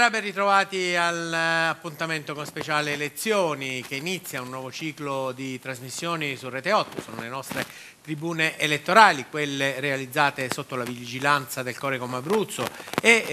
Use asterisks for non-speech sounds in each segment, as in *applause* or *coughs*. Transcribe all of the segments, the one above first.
Buonasera, ben ritrovati all'appuntamento eh, con speciale lezioni che inizia un nuovo ciclo di trasmissioni su Rete 8, sono le nostre tribune elettorali, quelle realizzate sotto la vigilanza del Corecom Abruzzo e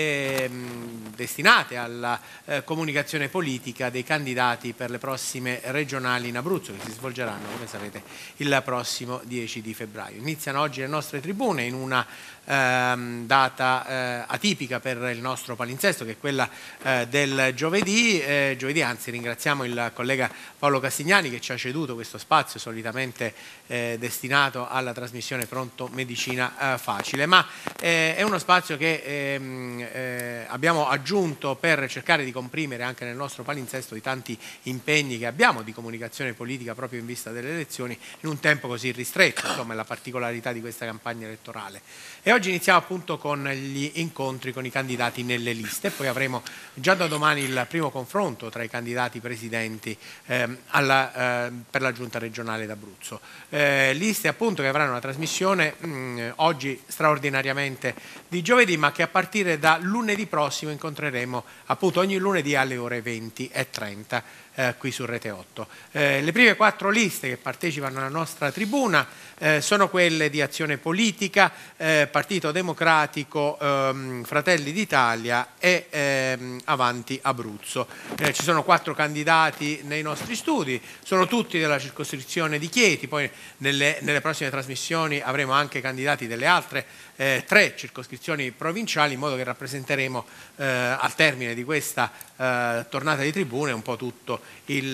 ehm, destinate alla eh, comunicazione politica dei candidati per le prossime regionali in Abruzzo che si svolgeranno, come sapete, il prossimo 10 di febbraio. Iniziano oggi le nostre tribune in una ehm, data eh, atipica per il nostro palinsesto che è quella eh, del giovedì. Eh, giovedì anzi ringraziamo il collega Paolo Castignani che ci ha ceduto questo spazio solitamente eh, destinato dedicato alla trasmissione Pronto Medicina eh, Facile, ma eh, è uno spazio che ehm, eh, abbiamo aggiunto per cercare di comprimere anche nel nostro palinsesto i tanti impegni che abbiamo di comunicazione politica proprio in vista delle elezioni in un tempo così ristretto, insomma, è la particolarità di questa campagna elettorale. E oggi iniziamo appunto con gli incontri con i candidati nelle liste, poi avremo già da domani il primo confronto tra i candidati presidenti ehm, alla, eh, per la giunta regionale d'Abruzzo. Eh, liste appunto che avranno una trasmissione mh, mm, oggi straordinariamente di giovedì, ma che a partire da lunedì prossimo incontreremo appunto ogni lunedì alle ore 20 e 30 eh, qui su Rete 8. Eh, le prime quattro liste che partecipano alla nostra tribuna eh, sono quelle di Azione Politica, eh, Partito Democratico, ehm, Fratelli d'Italia e ehm, Avanti Abruzzo. Eh, ci sono quattro candidati nei nostri studi, sono tutti della circoscrizione di Chieti, poi nelle, nelle prossime trasmissioni avremo anche candidati delle altre eh, tre circoscrizioni provinciali in modo che rappresenteremo eh, al termine di questa eh, tornata di tribune un po' tutto il, *clears throat*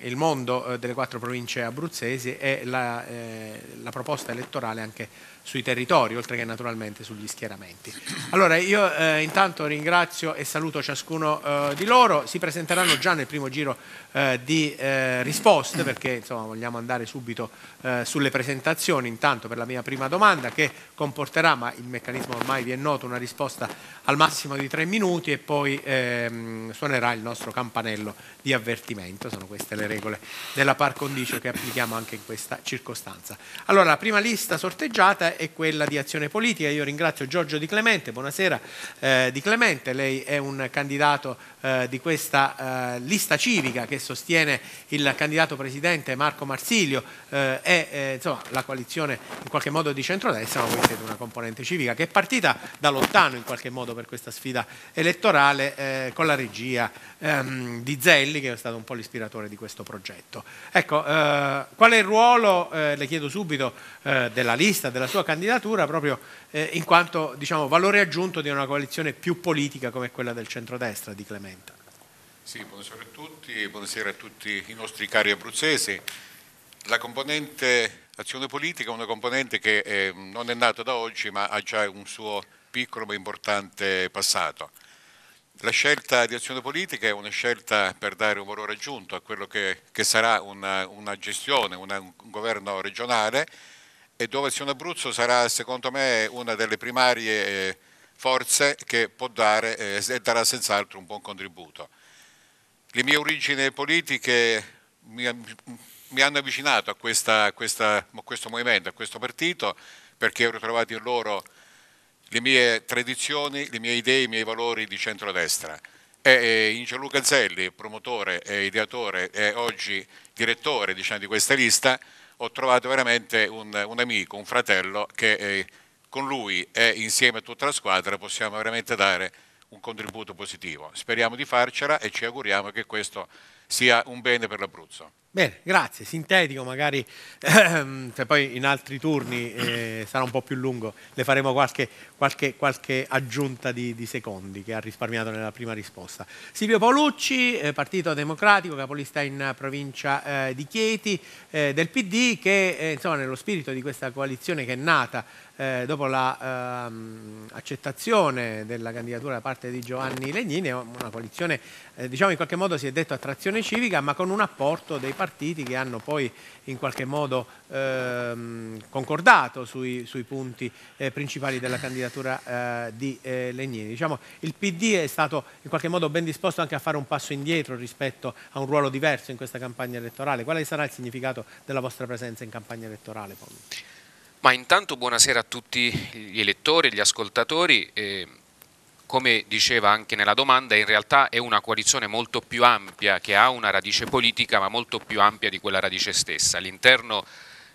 il mondo eh, delle quattro province abruzzesi e la, eh, la proposta elettorale anche sui territori, oltre che naturalmente sugli schieramenti. Allora io eh, intanto ringrazio e saluto ciascuno eh, di loro, si presenteranno già nel primo giro eh, di eh, risposte perché insomma, vogliamo andare subito eh, sulle presentazioni, intanto per la mia prima domanda che comporterà, ma il meccanismo ormai vi è noto, una risposta al massimo di tre minuti e poi ehm, suonerà il nostro campanello di avvertimento, sono queste le regole della par condicio che applichiamo anche in questa circostanza. Allora la prima lista sorteggiata e quella di azione politica. Io ringrazio Giorgio Di Clemente, buonasera eh, Di Clemente, lei è un candidato eh, di questa eh, lista civica che sostiene il candidato presidente Marco Marsilio eh, e eh, insomma, la coalizione in qualche modo di centrodestra, ma voi siete una componente civica che è partita da lontano in qualche modo per questa sfida elettorale eh, con la regia ehm, di Zelli che è stato un po' l'ispiratore di questo progetto. Ecco, qual è il ruolo, le chiedo subito, della lista, della sua sua candidatura proprio eh, in quanto diciamo, valore aggiunto di una coalizione più politica come quella del centrodestra di Clementa. Sì, buonasera a tutti, buonasera a tutti i nostri cari abruzzesi. La componente azione politica è una componente che eh, non è nata da oggi ma ha già un suo piccolo ma importante passato. La scelta di azione politica è una scelta per dare un valore aggiunto a quello che, che sarà una, una gestione, una, un governo regionale e dove un Abruzzo sarà secondo me una delle primarie eh, forze che può dare eh, e darà senz'altro un buon contributo. Le mie origini politiche mi, mi hanno avvicinato a, questa, a, questa, a questo movimento, a questo partito, perché ho ritrovato in loro le mie tradizioni, le mie idee, i miei valori di centrodestra. E in Gianluca Zelli, promotore e ideatore e oggi direttore diciamo, di questa lista, ho trovato veramente un, un amico, un fratello che eh, con lui e insieme a tutta la squadra possiamo veramente dare un contributo positivo. Speriamo di farcela e ci auguriamo che questo sia un bene per l'Abruzzo. Bene, grazie, sintetico magari, ehm, se poi in altri turni eh, sarà un po' più lungo, le faremo qualche, qualche, qualche aggiunta di, di, secondi che ha risparmiato nella prima risposta. Silvio Paolucci, eh, Partito Democratico, capolista in provincia eh, di Chieti, eh, del PD, che eh, insomma, nello spirito di questa coalizione che è nata eh, dopo l'accettazione la, eh, della candidatura da parte di Giovanni Legnini, una coalizione, eh, diciamo in qualche modo si è detto a trazione civica, ma con un apporto dei partiti partiti che hanno poi in qualche modo ehm, concordato sui, sui punti eh, principali della candidatura eh, di eh, Legnini. Diciamo, il PD è stato in qualche modo ben disposto anche a fare un passo indietro rispetto a un ruolo diverso in questa campagna elettorale. Quale sarà il significato della vostra presenza in campagna elettorale? Poi? Ma intanto buonasera a tutti gli elettori, gli ascoltatori. Eh, come diceva anche nella domanda, in realtà è una coalizione molto più ampia, che ha una radice politica ma molto più ampia di quella radice stessa. All'interno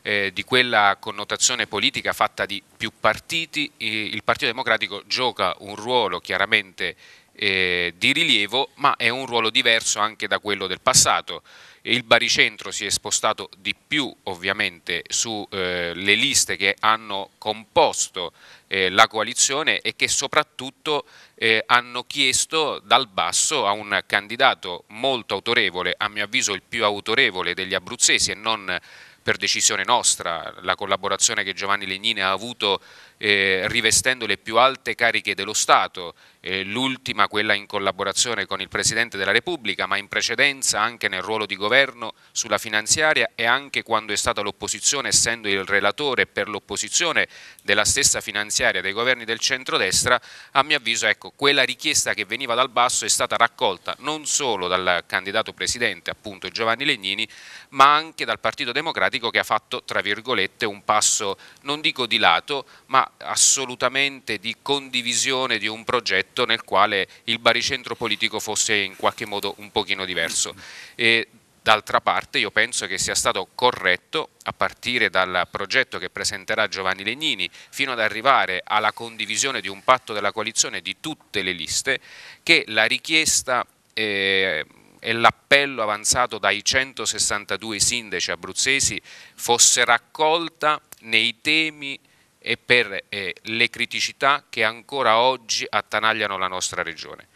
eh, di quella connotazione politica fatta di più partiti, il Partito Democratico gioca un ruolo chiaramente eh, di rilievo, ma è un ruolo diverso anche da quello del passato. Il baricentro si è spostato di più ovviamente sulle eh, liste che hanno composto eh, la coalizione e che soprattutto eh, hanno chiesto dal basso a un candidato molto autorevole, a mio avviso il più autorevole degli abruzzesi e non per decisione nostra, la collaborazione che Giovanni Legnini ha avuto eh, rivestendo le più alte cariche dello Stato, eh, l'ultima quella in collaborazione con il Presidente della Repubblica, ma in precedenza anche nel ruolo di governo sulla finanziaria e anche quando è stata l'opposizione, essendo il relatore per l'opposizione della stessa finanziaria dei governi del centrodestra, a mio avviso ecco, Ecco, quella richiesta che veniva dal basso è stata raccolta non solo dal candidato presidente, appunto Giovanni Legnini, ma anche dal Partito Democratico che ha fatto, tra virgolette, un passo, non dico di lato, ma assolutamente di condivisione di un progetto nel quale il baricentro politico fosse in qualche modo un pochino diverso. E D'altra parte io penso che sia stato corretto, a partire dal progetto che presenterà Giovanni Legnini, fino ad arrivare alla condivisione di un patto della coalizione di tutte le liste, che la richiesta eh, e l'appello avanzato dai 162 sindaci abruzzesi fosse raccolta nei temi e per eh, le criticità che ancora oggi attanagliano la nostra regione.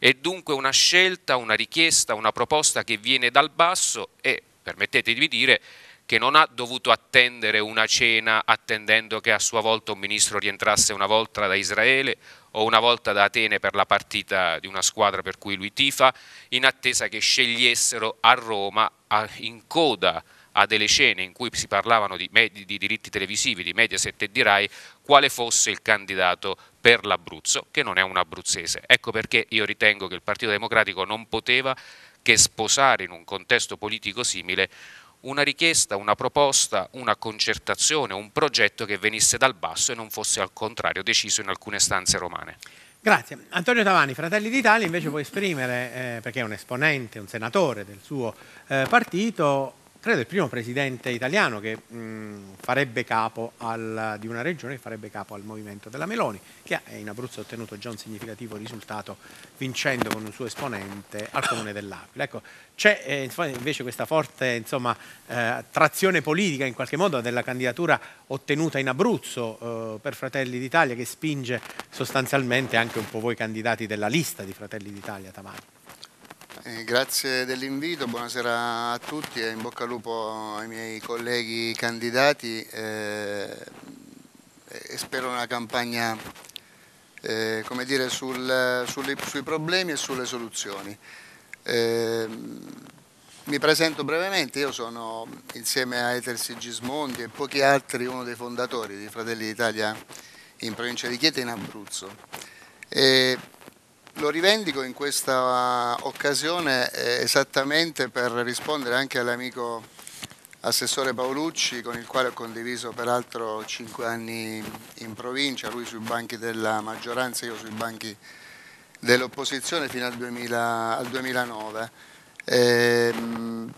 È dunque una scelta, una richiesta, una proposta che viene dal basso e, permettetemi di dire, che non ha dovuto attendere una cena attendendo che a sua volta un ministro rientrasse una volta da Israele o una volta da Atene per la partita di una squadra per cui lui tifa, in attesa che scegliessero a Roma in coda a delle scene in cui si parlavano di, di, diritti televisivi, di Mediaset e di Rai, quale fosse il candidato per l'Abruzzo, che non è un abruzzese. Ecco perché io ritengo che il Partito Democratico non poteva che sposare in un contesto politico simile una richiesta, una proposta, una concertazione, un progetto che venisse dal basso e non fosse al contrario deciso in alcune stanze romane. Grazie. Antonio Tavani, Fratelli d'Italia, invece può esprimere, eh, perché è un esponente, un senatore del suo eh, partito, credo il primo presidente italiano che mh, farebbe capo al, di una regione che farebbe capo al movimento della Meloni, che in Abruzzo ha ottenuto già un significativo risultato vincendo con un suo esponente al comune dell'Aquila. Ecco, c'è eh, invece questa forte insomma, eh, trazione politica in qualche modo della candidatura ottenuta in Abruzzo eh, per Fratelli d'Italia che spinge sostanzialmente anche un po' voi candidati della lista di Fratelli d'Italia, Tamani. Eh, grazie dell'invito, buonasera a tutti e in bocca al lupo ai miei colleghi candidati eh, e spero una campagna eh, come dire, sul, sul, sui problemi e sulle soluzioni. Ehm, mi presento brevemente, io sono insieme a Eter Sigismondi e pochi altri uno dei fondatori di Fratelli d'Italia in provincia di Chieti in Abruzzo. E lo rivendico in questa occasione eh, esattamente per rispondere anche all'amico assessore Paolucci con il quale ho condiviso peraltro cinque anni in provincia, lui sui banchi della maggioranza, io sui banchi dell'opposizione fino al, 2000, al 2009. E, ehm,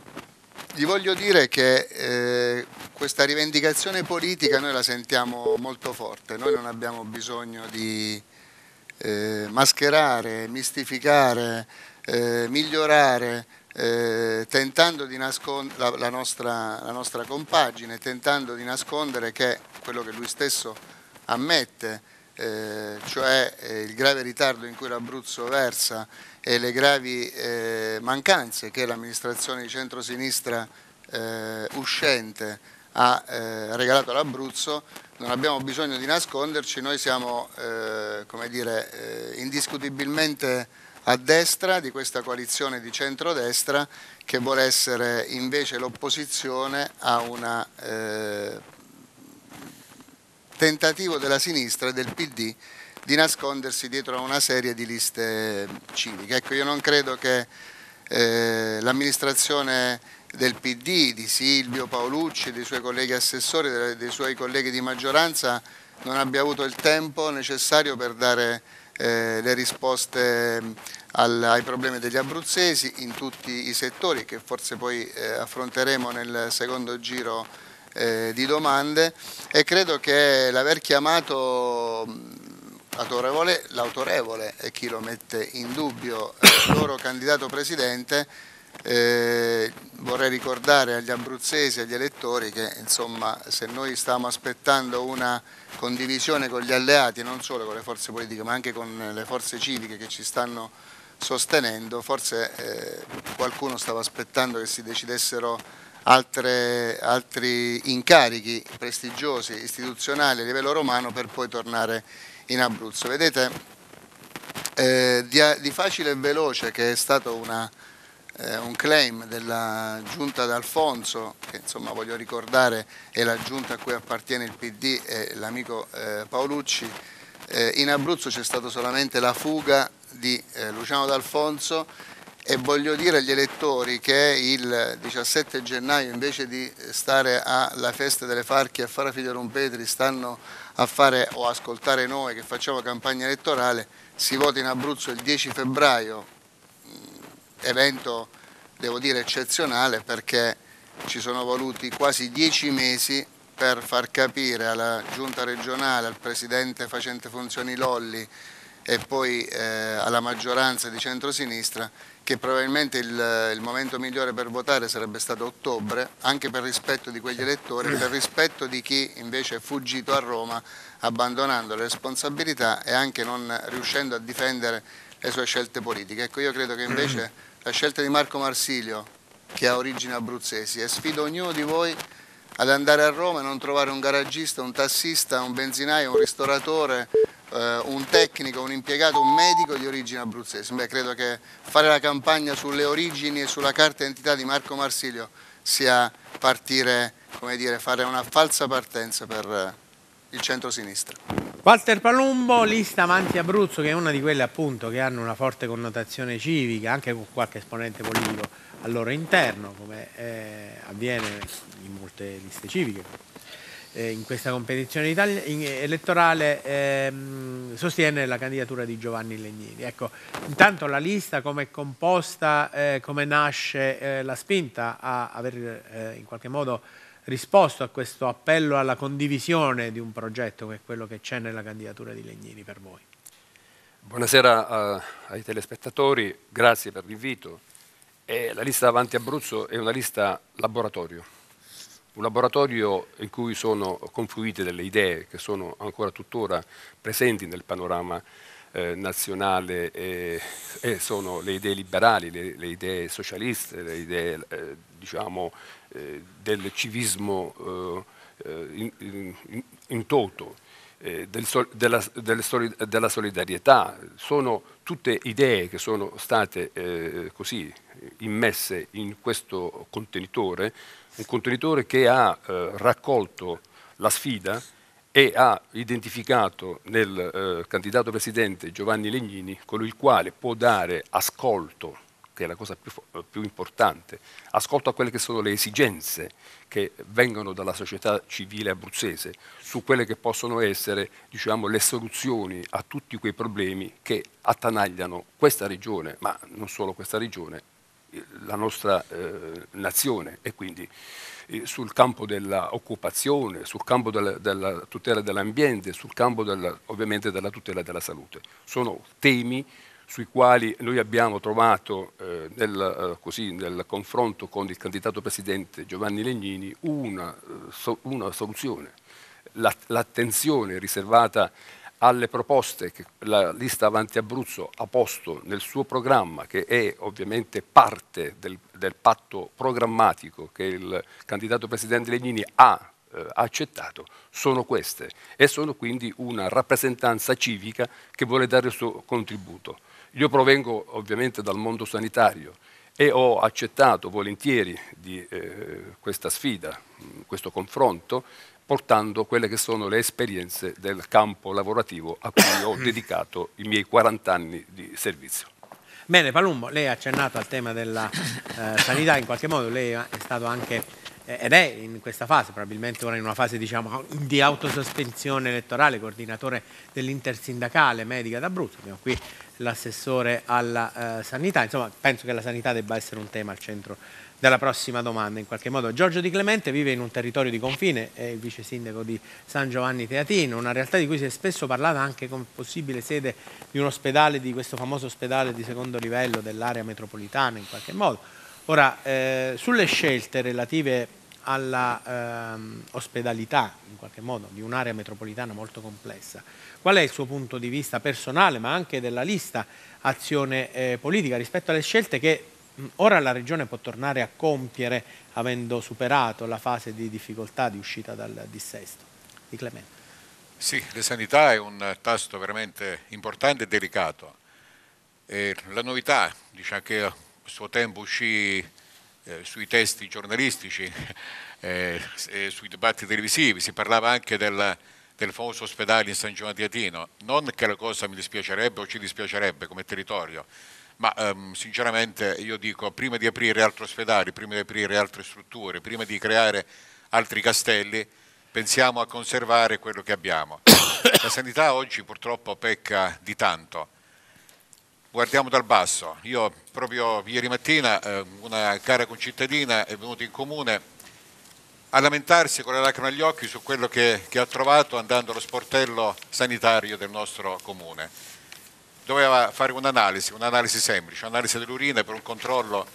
gli voglio dire che eh, questa rivendicazione politica noi la sentiamo molto forte, noi non abbiamo bisogno di eh, mascherare, mistificare, eh, migliorare, eh, tentando di la, la, nostra, la, nostra, compagine, tentando di nascondere che quello che lui stesso ammette, eh, cioè eh, il grave ritardo in cui l'Abruzzo versa e le gravi eh, mancanze che l'amministrazione di centrosinistra uscente ha regalato all'Abruzzo, non abbiamo bisogno di nasconderci, noi siamo eh, dire, eh, indiscutibilmente a destra di questa coalizione di centrodestra che vuole essere invece l'opposizione a un eh, tentativo della sinistra e del PD di nascondersi dietro a una serie di liste civiche. Ecco, io non credo che eh, l'amministrazione del PD, di Silvio Paolucci, dei suoi colleghi assessori, dei suoi colleghi di maggioranza non abbia avuto il tempo necessario per dare eh, le risposte al, ai problemi degli abruzzesi in tutti i settori che forse poi eh, affronteremo nel secondo giro eh, di domande e credo che l'aver chiamato l'autorevole e chi lo mette in dubbio eh, il loro candidato presidente eh, vorrei ricordare agli abruzzesi e agli elettori che insomma, se noi stiamo aspettando una condivisione con gli alleati, non solo con le forze politiche ma anche con le forze civiche che ci stanno sostenendo, forse eh, qualcuno stava aspettando che si decidessero altre, altri incarichi prestigiosi, istituzionali a livello romano per poi tornare in Abruzzo. Vedete, eh, di, di facile e veloce che è stata una eh, un claim della giunta d'Alfonso, che insomma voglio ricordare è la giunta a cui appartiene il PD e l'amico eh, Paolucci, eh, in Abruzzo c'è stata solamente la fuga di eh, Luciano d'Alfonso e voglio dire agli elettori che il 17 gennaio invece di stare alla festa delle Farchi a fare Figlio Rompetri stanno a fare o ascoltare noi che facciamo campagna elettorale, si vota in Abruzzo il 10 febbraio evento devo dire eccezionale perché ci sono voluti quasi dieci mesi per far capire alla giunta regionale, al presidente facente funzioni Lolli e poi eh, alla maggioranza di centrosinistra che probabilmente il, il, momento migliore per votare sarebbe stato ottobre, anche per rispetto di quegli elettori, per rispetto di chi invece è fuggito a Roma abbandonando le responsabilità e anche non riuscendo a difendere le sue scelte politiche. Ecco, io credo che invece la scelta di Marco Marsilio, che ha origini abruzzesi, e sfido ognuno di voi ad andare a Roma e non trovare un garagista, un tassista, un benzinaio, un ristoratore, eh, un tecnico, un impiegato, un medico di origine abruzzese. Beh, credo che fare la campagna sulle origini e sulla carta d'identità di Marco Marsilio sia partire, come dire, fare una falsa partenza per eh, il centro-sinistra. Walter Palumbo, lista Avanti Abruzzo, che è una di quelle appunto che hanno una forte connotazione civica, anche con qualche esponente politico al loro interno, come eh, avviene in molte liste civiche. Eh, in questa competizione eh, elettorale ehm, sostiene la candidatura di Giovanni Legnini. Ecco, intanto la lista come è composta, eh, come nasce eh, la spinta a aver eh, in qualche modo risposto a questo appello alla condivisione di un progetto che è quello che c'è nella candidatura di Legnini per voi. Buonasera a, eh, ai telespettatori, grazie per l'invito. Eh, la lista davanti Abruzzo è una lista laboratorio, un laboratorio in cui sono confluite delle idee che sono ancora tuttora presenti nel panorama eh, nazionale e, e, sono le idee liberali, le, le idee socialiste, le idee eh, diciamo, eh, del civismo eh, eh, in, in, in, toto, del della, del soli, della, solidarietà, sono tutte idee che sono state così immesse in questo contenitore, un contenitore che ha raccolto la sfida e ha identificato nel eh, candidato presidente Giovanni Legnini, colui il quale può dare ascolto che è la cosa più, più, importante, ascolto a quelle che sono le esigenze che vengono dalla società civile abruzzese su quelle che possono essere diciamo, le soluzioni a tutti quei problemi che attanagliano questa regione, ma non solo questa regione, la nostra eh, nazione e quindi eh, sul campo dell'occupazione, sul campo della, della tutela dell'ambiente, sul campo della, ovviamente della tutela della salute. Sono temi sui quali noi abbiamo trovato eh, nel, eh, così, nel, confronto con il candidato presidente Giovanni Legnini una, eh, so, una soluzione. l'attenzione riservata alle proposte che la lista Avanti Abruzzo ha posto nel suo programma, che è ovviamente parte del, del patto programmatico che il candidato presidente Legnini ha eh, accettato, sono queste e sono quindi una rappresentanza civica che vuole dare il suo contributo. Io provengo ovviamente dal mondo sanitario e ho accettato volentieri di, eh, questa sfida, questo confronto, portando quelle che sono le esperienze del campo lavorativo a cui ho *clears throat* dedicato i miei 40 anni di servizio. Bene, Palumbo, lei ha accennato al tema della eh, sanità, in qualche modo lei è stato anche eh, ed è in questa fase, probabilmente ora in una fase diciamo, di autosospensione elettorale, coordinatore dell'intersindacale medica d'Abruzzo. Abbiamo qui l'assessore alla eh, sanità. Insomma, penso che la sanità debba essere un tema al centro della prossima domanda in qualche modo. Giorgio Di Clemente vive in un territorio di confine, è il vice sindaco di San Giovanni Teatino, una realtà di cui si è spesso parlata anche come possibile sede di un ospedale, di questo famoso ospedale di secondo livello dell'area metropolitana in qualche modo. Ora, eh, sulle scelte relative alla ehm, ospedalità, in qualche modo, di un'area metropolitana molto complessa. Qual è il suo punto di vista personale, ma anche della lista azione eh, politica rispetto alle scelte che mh, ora la Regione può tornare a compiere avendo superato la fase di difficoltà di uscita dal dissesto? Di Clemente. Sì, la sanità è un tasto veramente importante e delicato. E la novità, diciamo che a suo tempo uscì eh, sui testi giornalistici, *laughs* eh, sui dibattiti televisivi, si parlava anche della, del famoso ospedale in San Giovanni di Atino. Non che la cosa mi dispiacerebbe o ci dispiacerebbe come territorio, ma ehm, sinceramente io dico prima di aprire altri ospedali, prima di aprire altre strutture, prima di creare altri castelli, pensiamo a conservare quello che abbiamo. La sanità oggi purtroppo pecca di tanto Guardiamo dal basso. Io proprio ieri mattina eh, una cara concittadina è venuta in comune a lamentarsi con le lacrime agli occhi su quello che, che ha trovato andando allo sportello sanitario del nostro comune. Doveva fare un'analisi, un'analisi semplice, un'analisi dell'urina per un controllo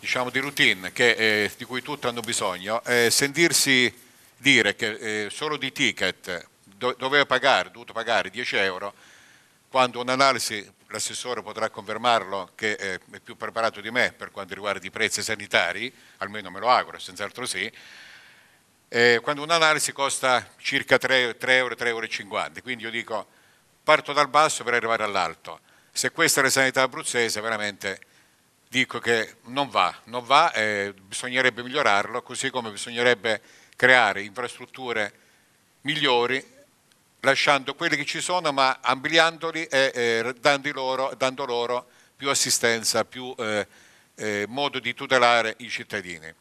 diciamo, di routine che, eh, di cui tutti hanno bisogno. Eh, sentirsi dire che eh, solo di ticket doveva pagare, dovuto pagare 10 euro, quando un'analisi l'assessore potrà confermarlo che eh, è più preparato di me per quanto riguarda i prezzi sanitari, almeno me lo auguro, senz'altro sì, eh, quando un'analisi costa circa 3, 3 euro, 3,50 euro, quindi io dico parto dal basso per arrivare all'alto, se questa è la sanità abruzzese veramente dico che non va, non va, eh, bisognerebbe migliorarlo, così come bisognerebbe creare infrastrutture migliori lasciando quelli che ci sono ma ampliandoli e eh, dando, loro, dando, loro, più assistenza, più eh, eh, modo di tutelare i cittadini.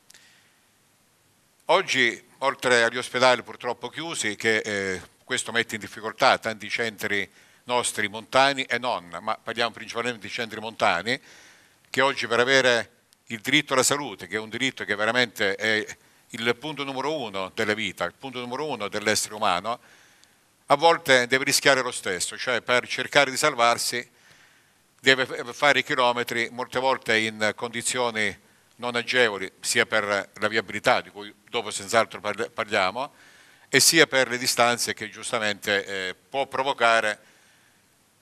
Oggi, oltre agli ospedali purtroppo chiusi, che eh, questo mette in difficoltà tanti centri nostri montani e non, ma parliamo principalmente di centri montani, che oggi per avere il diritto alla salute, che è un diritto che veramente è il punto numero uno della vita, il punto numero uno dell'essere umano, a volte deve rischiare lo stesso, cioè per cercare di salvarsi deve fare i chilometri molte volte in condizioni non agevoli, sia per la viabilità, di cui dopo senz'altro parliamo, e sia per le distanze che giustamente eh, può provocare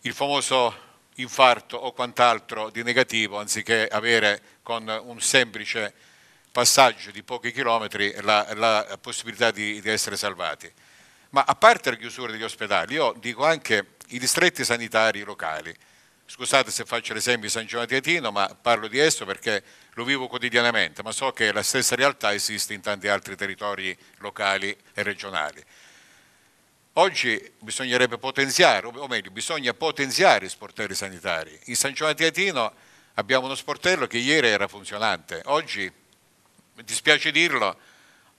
il famoso infarto o quant'altro di negativo, anziché avere con un semplice passaggio di pochi chilometri la, la possibilità di, di essere salvati. Ma a parte la chiusura degli ospedali, io dico anche i distretti sanitari locali. Scusate se faccio l'esempio di San Giovanni Tietino, ma parlo di esso perché lo vivo quotidianamente, ma so che la stessa realtà esiste in tanti altri territori locali e regionali. Oggi bisognerebbe potenziare, o meglio, bisogna potenziare i sportelli sanitari. In San Giovanni Tietino abbiamo uno sportello che ieri era funzionante, oggi, mi dispiace dirlo,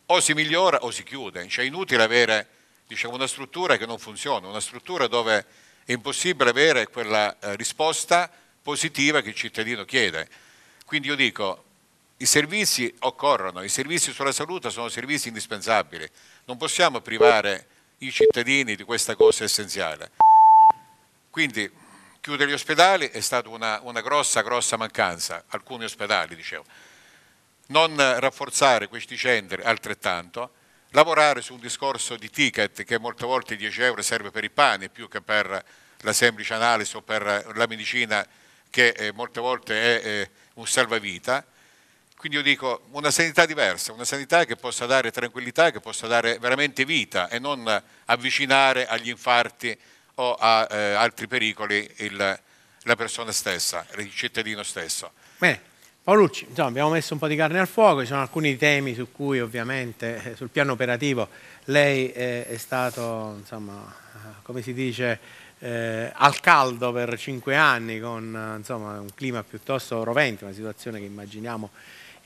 o si migliora o si chiude, cioè è inutile avere diciamo, una struttura che non funziona, una struttura dove è impossibile avere quella eh, risposta positiva che il cittadino chiede. Quindi io dico, i servizi occorrono, i servizi sulla salute sono servizi indispensabili, non possiamo privare i cittadini di questa cosa essenziale. Quindi chiudere gli ospedali è stata una, una grossa, grossa mancanza, alcuni ospedali dicevo. Non rafforzare questi centri altrettanto, lavorare su un discorso di ticket che molte volte 10 euro serve per il pane più che per la semplice analisi o per la medicina che eh, molte volte è eh, un salvavita. Quindi io dico una sanità diversa, una sanità che possa dare tranquillità, che possa dare veramente vita e non avvicinare agli infarti o a eh, altri pericoli il, la persona stessa, il cittadino stesso. Bene. Paolucci, insomma, abbiamo messo un po' di carne al fuoco, ci sono alcuni temi su cui ovviamente eh, sul piano operativo lei è, è stato, insomma, eh, come si dice, eh, al caldo per cinque anni con eh, insomma, un clima piuttosto rovente, una situazione che immaginiamo,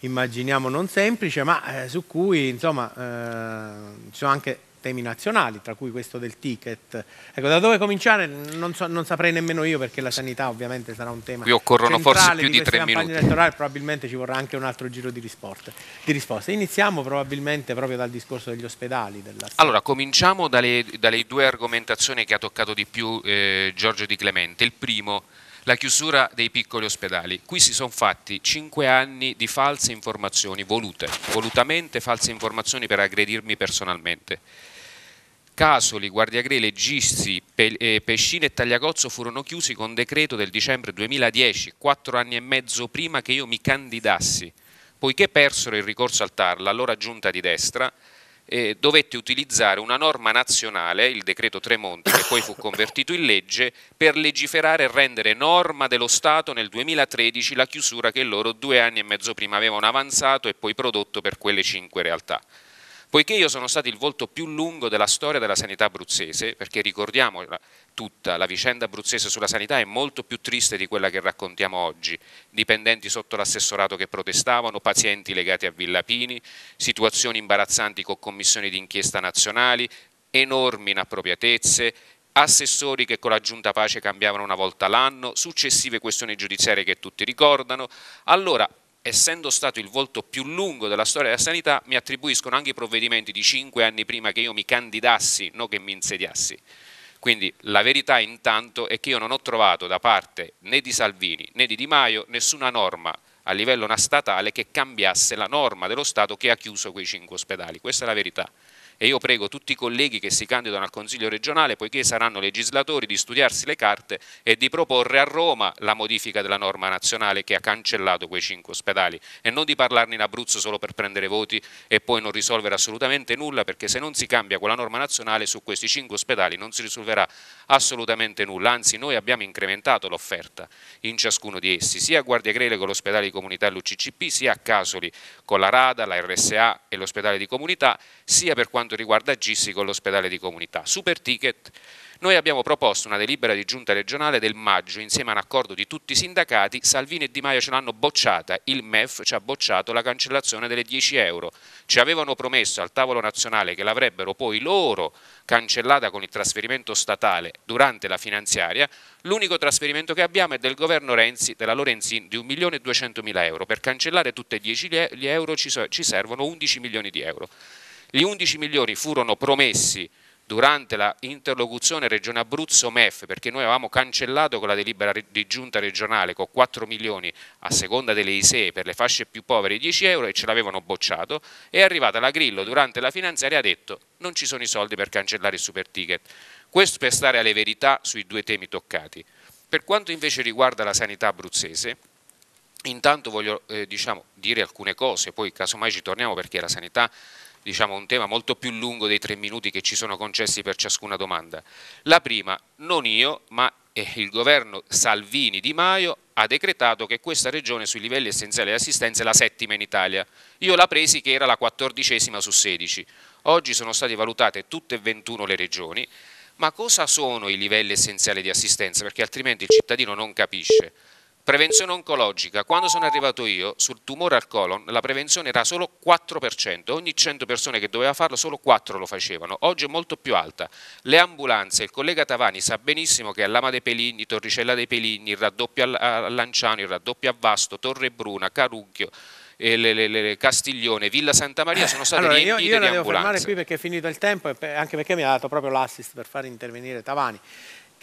immaginiamo non semplice, ma eh, su cui insomma, eh, ci sono anche temi nazionali, tra cui questo del ticket. Ecco, da dove cominciare non, so, non saprei nemmeno io perché la sanità ovviamente sarà un tema Qui occorrono forse più di, di tre minuti. elettorale, probabilmente ci vorrà anche un altro giro di risposte. Di risposte. Iniziamo probabilmente proprio dal discorso degli ospedali. Della... Allora, cominciamo dalle, dalle, due argomentazioni che ha toccato di più eh, Giorgio Di Clemente. Il primo la chiusura dei piccoli ospedali. Qui si sono fatti cinque anni di false informazioni volute, volutamente false informazioni per aggredirmi personalmente. Casoli, Guardiagrele, Gissi, Pe eh, Pescina e Tagliacozzo furono chiusi con decreto del dicembre 2010, quattro anni e mezzo prima che io mi candidassi. Poiché persero il ricorso al TAR, l'allora giunta di destra, eh, dovette utilizzare una norma nazionale, il decreto Tremonti, che poi fu *coughs* convertito in legge, per legiferare e rendere norma dello Stato nel 2013 la chiusura che loro due anni e mezzo prima avevano avanzato e poi prodotto per quelle cinque realtà. Poiché io sono stato il volto più lungo della storia della sanità abruzzese, perché ricordiamo tutta la vicenda abruzzese sulla sanità è molto più triste di quella che raccontiamo oggi, dipendenti sotto l'assessorato che protestavano, pazienti legati a Villapini, situazioni imbarazzanti con commissioni d'inchiesta nazionali, enormi inappropriatezze, assessori che con la giunta pace cambiavano una volta l'anno, successive questioni giudiziarie che tutti ricordano. Allora, essendo stato il volto più lungo della storia della sanità, mi attribuiscono anche i provvedimenti di cinque anni prima che io mi candidassi, non che mi insediassi. Quindi la verità intanto è che io non ho trovato da parte né di Salvini né di Di Maio nessuna norma a livello statale che cambiasse la norma dello Stato che ha chiuso quei cinque ospedali. Questa è la verità e io prego tutti i colleghi che si candidano al Consiglio regionale, poiché saranno legislatori, di studiarsi le carte e di proporre a Roma la modifica della norma nazionale che ha cancellato quei cinque ospedali e non di parlarne in Abruzzo solo per prendere voti e poi non risolvere assolutamente nulla perché se non si cambia quella norma nazionale su questi cinque ospedali non si risolverà assolutamente nulla, anzi noi abbiamo incrementato l'offerta in ciascuno di essi, sia a Guardia Grele con l'ospedale di comunità e l'UCCP, sia a Casoli con la RADA, la RSA e l'ospedale di comunità, sia per quanto quanto riguarda Gissi con l'ospedale di comunità. Super ticket. Noi abbiamo proposto una delibera di giunta regionale del maggio insieme a un accordo di tutti i sindacati, Salvini e Di Maio ce l'hanno bocciata, il MEF ci ha bocciato la cancellazione delle 10 euro, ci avevano promesso al tavolo nazionale che l'avrebbero poi loro cancellata con il trasferimento statale durante la finanziaria, l'unico trasferimento che abbiamo è del governo Renzi, della Lorenzin, di 1.200.000 euro, per cancellare tutte e 10 gli euro ci servono 11 milioni di euro. Gli 11 milioni furono promessi durante la interlocuzione Regione Abruzzo-MEF, perché noi avevamo cancellato con la delibera di giunta regionale con 4 milioni a seconda delle ISEE per le fasce più povere 10 euro e ce l'avevano bocciato, è arrivata la Grillo durante la finanziaria e ha detto non ci sono i soldi per cancellare il super ticket. Questo per stare alle verità sui due temi toccati. Per quanto invece riguarda la sanità abruzzese, intanto voglio eh, diciamo, dire alcune cose, poi casomai ci torniamo perché la sanità diciamo, un tema molto più lungo dei tre minuti che ci sono concessi per ciascuna domanda. La prima, non io, ma eh, il governo Salvini Di Maio ha decretato che questa regione sui livelli essenziali di assistenza è la settima in Italia. Io la presi che era la quattordicesima su 16. Oggi sono state valutate tutte e 21 le regioni, ma cosa sono i livelli essenziali di assistenza? Perché altrimenti il cittadino non capisce. Prevenzione oncologica. Quando sono arrivato io, sul tumore al colon, la prevenzione era solo 4%. Ogni 100 persone che doveva farlo, solo 4 lo facevano. Oggi è molto più alta. Le ambulanze, il collega Tavani sa benissimo che a Lama dei Peligni, Torricella dei Peligni, il raddoppio a Lanciano, il raddoppio a Vasto, Torre Bruna, Carucchio, eh, le, le, le Castiglione, Villa Santa Maria sono state allora, riempite ambulanze. io la devo ambulanze. fermare qui perché è finito il tempo e anche perché mi ha dato proprio l'assist per far intervenire Tavani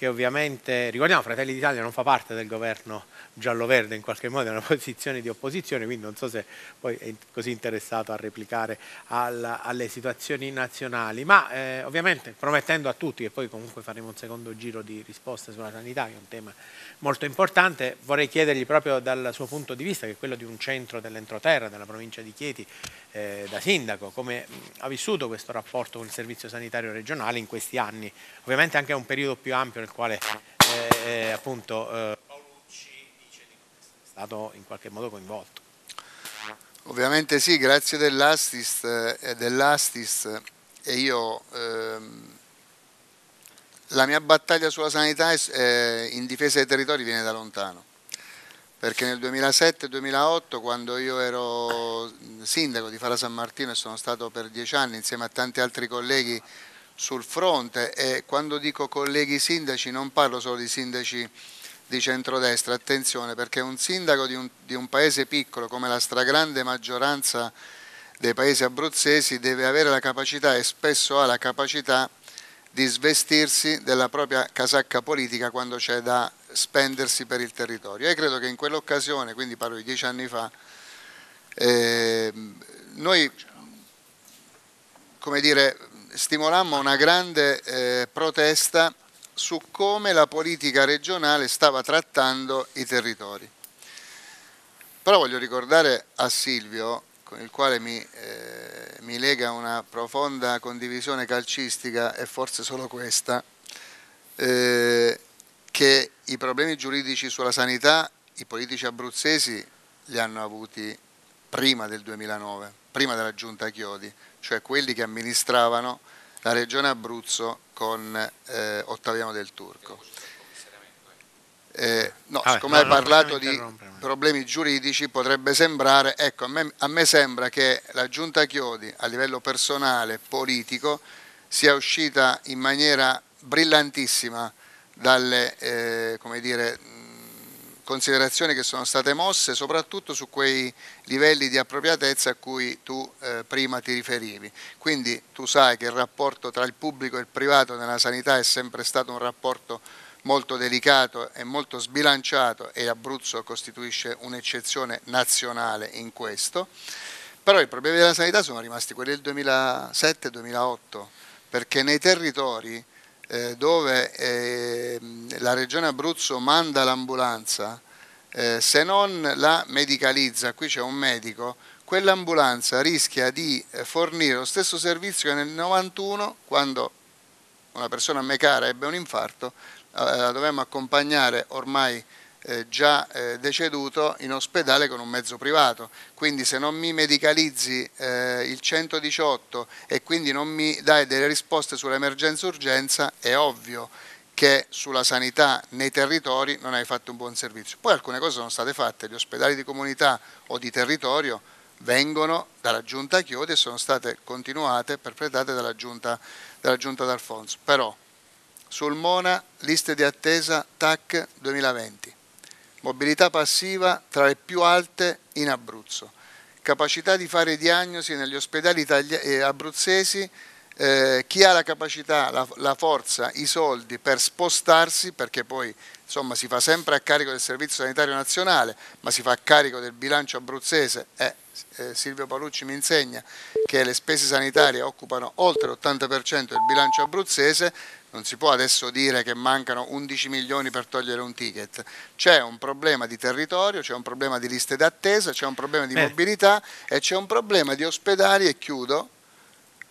che ovviamente, ricordiamo, Fratelli d'Italia non fa parte del governo giallo-verde in qualche modo, è una *laughs* posizione di opposizione, quindi non so se poi è così interessato a replicare al, alle situazioni nazionali, ma eh, ovviamente promettendo a tutti che poi comunque faremo un secondo giro di risposte sulla sanità, che è un tema molto importante, vorrei chiedergli proprio dal suo punto di vista, che è quello di un centro dell'entroterra, della provincia di Chieti, eh, da sindaco, come mm, ha vissuto questo rapporto con il servizio sanitario regionale in questi anni, ovviamente anche a un periodo più ampio nel quale eh, eh appunto eh, Paolucci stato in qualche modo coinvolto. Ovviamente sì, grazie dell'Astis eh, dell e io ehm, la mia battaglia sulla sanità è, eh, in difesa dei territori viene da lontano perché nel 2007-2008 quando io ero sindaco di Fara San Martino e sono stato per dieci anni insieme a tanti altri colleghi sul fronte e quando dico colleghi sindaci non parlo solo di sindaci di centrodestra, attenzione perché un sindaco di un, di un paese piccolo come la stragrande maggioranza dei paesi abruzzesi deve avere la capacità e spesso ha la capacità di svestirsi della propria casacca politica quando c'è da spendersi per il territorio. E credo che in quell'occasione, quindi parlo di dieci anni fa, eh, noi come dire, stimolammo una grande eh, protesta su come la politica regionale stava trattando i territori. Però voglio ricordare a Silvio, con il quale mi, eh, mi lega una profonda condivisione calcistica e forse solo questa, eh, che i problemi giuridici sulla sanità i politici abruzzesi li hanno avuti prima del 2009, prima della giunta Chiodi, cioè quelli che amministravano la regione Abruzzo con eh, Ottaviano del Turco. Eh, no, ah, siccome hai parlato di problemi giuridici potrebbe sembrare, ecco, a me, a me sembra che la giunta Chiodi a livello personale, politico, sia uscita in maniera brillantissima dalle eh, dire, mm, considerazioni che sono state mosse, soprattutto su quei livelli di appropriatezza a cui tu eh, prima ti riferivi. Quindi tu sai che il rapporto tra il pubblico e il privato nella sanità è sempre stato un rapporto molto delicato e molto sbilanciato e Abruzzo costituisce un'eccezione nazionale in questo, però i problemi della sanità sono rimasti quelli del 2007-2008 perché nei territori eh, dove eh, la regione Abruzzo manda l'ambulanza, eh, se non la medicalizza, qui c'è un medico, quell'ambulanza rischia di eh, fornire lo stesso servizio che nel 91 quando una persona a me cara ebbe un infarto, eh, la dovevamo accompagnare ormai eh, già eh, deceduto in ospedale con un mezzo privato. Quindi se non mi medicalizzi eh, il 118 e quindi non mi dai delle risposte sull'emergenza-urgenza, è ovvio che sulla sanità nei territori non hai fatto un buon servizio. Poi alcune cose sono state fatte, gli ospedali di comunità o di territorio vengono dalla Giunta Chiodi e sono state continuate e perpetrate dalla Giunta, dalla giunta d'Alfonso. Però sul Mona, liste di attesa TAC 2020 mobilità passiva tra le più alte in Abruzzo, capacità di fare diagnosi negli ospedali eh, abruzzesi, eh, chi ha la capacità, la, la, forza, i soldi per spostarsi, perché poi insomma, si fa sempre a carico del Servizio Sanitario Nazionale, ma si fa a carico del bilancio abruzzese, eh, eh, Silvio Palucci mi insegna che le spese sanitarie occupano oltre l'80% del bilancio abruzzese, non si può adesso dire che mancano 11 milioni per togliere un ticket. C'è un problema di territorio, c'è un problema di liste d'attesa, c'è un problema di Beh. mobilità e c'è un problema di ospedali, e chiudo,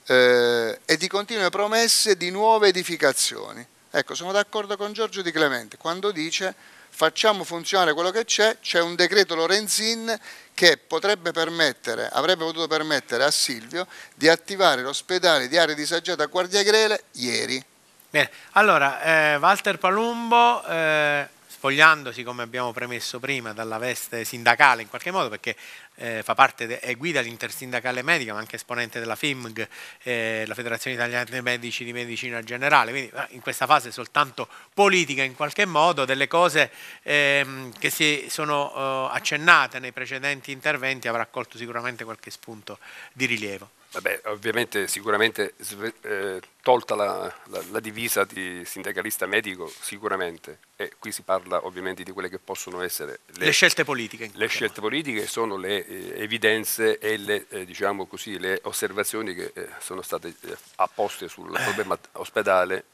eh, e di continue promesse di nuove edificazioni. Ecco, sono d'accordo con Giorgio Di Clemente quando dice facciamo funzionare quello che c'è, c'è un decreto Lorenzin che potrebbe permettere, avrebbe potuto permettere a Silvio di attivare l'ospedale di area disagiata a Guardia Grele ieri. Bene, eh, allora eh, Walter Palumbo... Eh sfogliandosi, come abbiamo premesso prima, dalla veste sindacale in qualche modo, perché eh, fa parte de, e guida l'intersindacale medica, ma anche esponente della FIMG, eh, la Federazione Italiana dei Medici di Medicina Generale, quindi eh, in questa fase soltanto politica in qualche modo, delle cose ehm, che si sono eh, accennate nei precedenti interventi avrà colto sicuramente qualche spunto di rilievo. Vabbè, ovviamente sicuramente eh, tolta la, la, la, divisa di sindacalista medico, sicuramente, e qui si parla ovviamente di quelle che possono essere le, le scelte politiche. Le scelte politiche sono le eh, evidenze e le, eh, diciamo così, le osservazioni che eh, sono state eh, apposte sul eh. problema ospedale,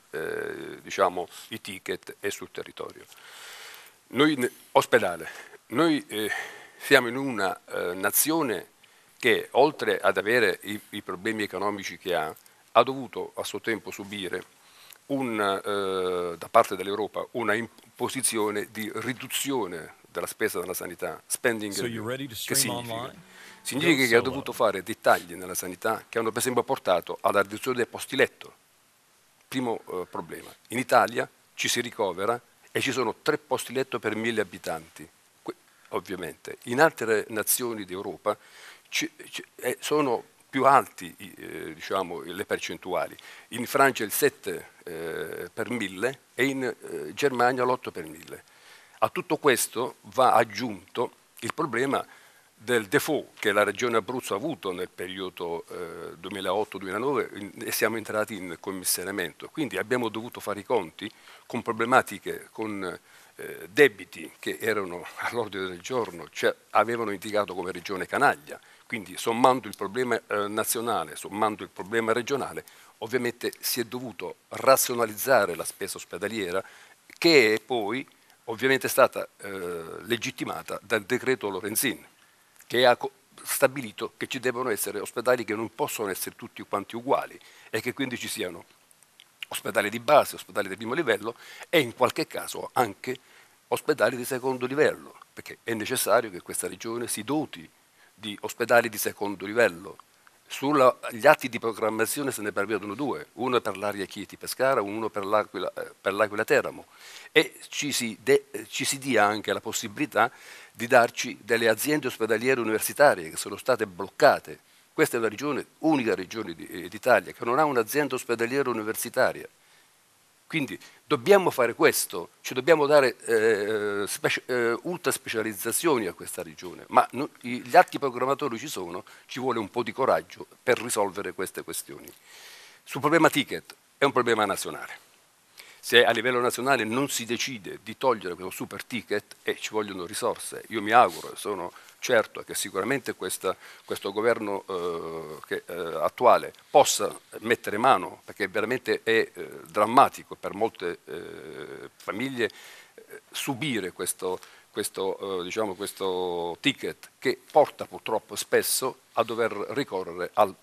diciamo, i ticket e sul territorio. Noi, ospedale, noi siamo in una nazione che oltre ad avere i, i problemi economici che ha, ha dovuto a suo tempo subire un, eh, da parte dell'Europa una imposizione di riduzione della spesa della sanità, spending so che significa? Significa che ha dovuto fare dei tagli nella sanità che hanno per esempio portato alla riduzione dei posti letto. Primo eh, problema. In Italia ci si ricovera e ci sono tre posti letto per mille abitanti. Que- ovviamente. In altre nazioni d'Europa ci, ci, eh, sono più alti eh, diciamo, le percentuali. In Francia il 7 eh, per 1000 e in eh, Germania l'8 per 1000. A tutto questo va aggiunto il problema del default che la Regione Abruzzo ha avuto nel periodo 2008-2009 eh, e siamo entrati in commissariamento. Quindi abbiamo dovuto fare i conti con problematiche, con debiti che erano all'ordine del giorno, cioè avevano indicato come regione canaglia. Quindi sommando il problema eh, nazionale, sommando il problema regionale, ovviamente si è dovuto razionalizzare la spesa ospedaliera che è poi ovviamente stata eh, legittimata dal decreto Lorenzin che ha stabilito che ci devono essere ospedali che non possono essere tutti quanti uguali e che quindi ci siano ospedali di base, ospedali di primo livello e in qualche caso anche ospedali di secondo livello, perché è necessario che questa regione si doti di ospedali di secondo livello. Sugli atti di programmazione se ne prevedono due, uno per l'area Chieti Pescara, uno eh, per l'Aquila, Teramo e ci si, de, ci si dia anche la possibilità di darci delle aziende ospedaliere universitarie che sono state bloccate. Questa è la regione, unica regione eh, d'Italia che non ha un'azienda ospedaliera universitaria. Quindi dobbiamo fare questo, ci dobbiamo dare eh, speci eh, ultra specializzazioni a questa regione, ma no, gli atti programmatori ci sono, ci vuole un po' di coraggio per risolvere queste questioni. Sul problema ticket è un problema nazionale. Se a livello nazionale non si decide di togliere questo super ticket, eh, ci vogliono risorse. Io mi auguro, sono Certo che sicuramente questa, questo governo eh, che, eh, attuale possa mettere mano, perché veramente è eh, drammatico per molte eh, famiglie eh, subire questo, questo, diciamo, questo ticket che porta purtroppo spesso a dover ricorrere al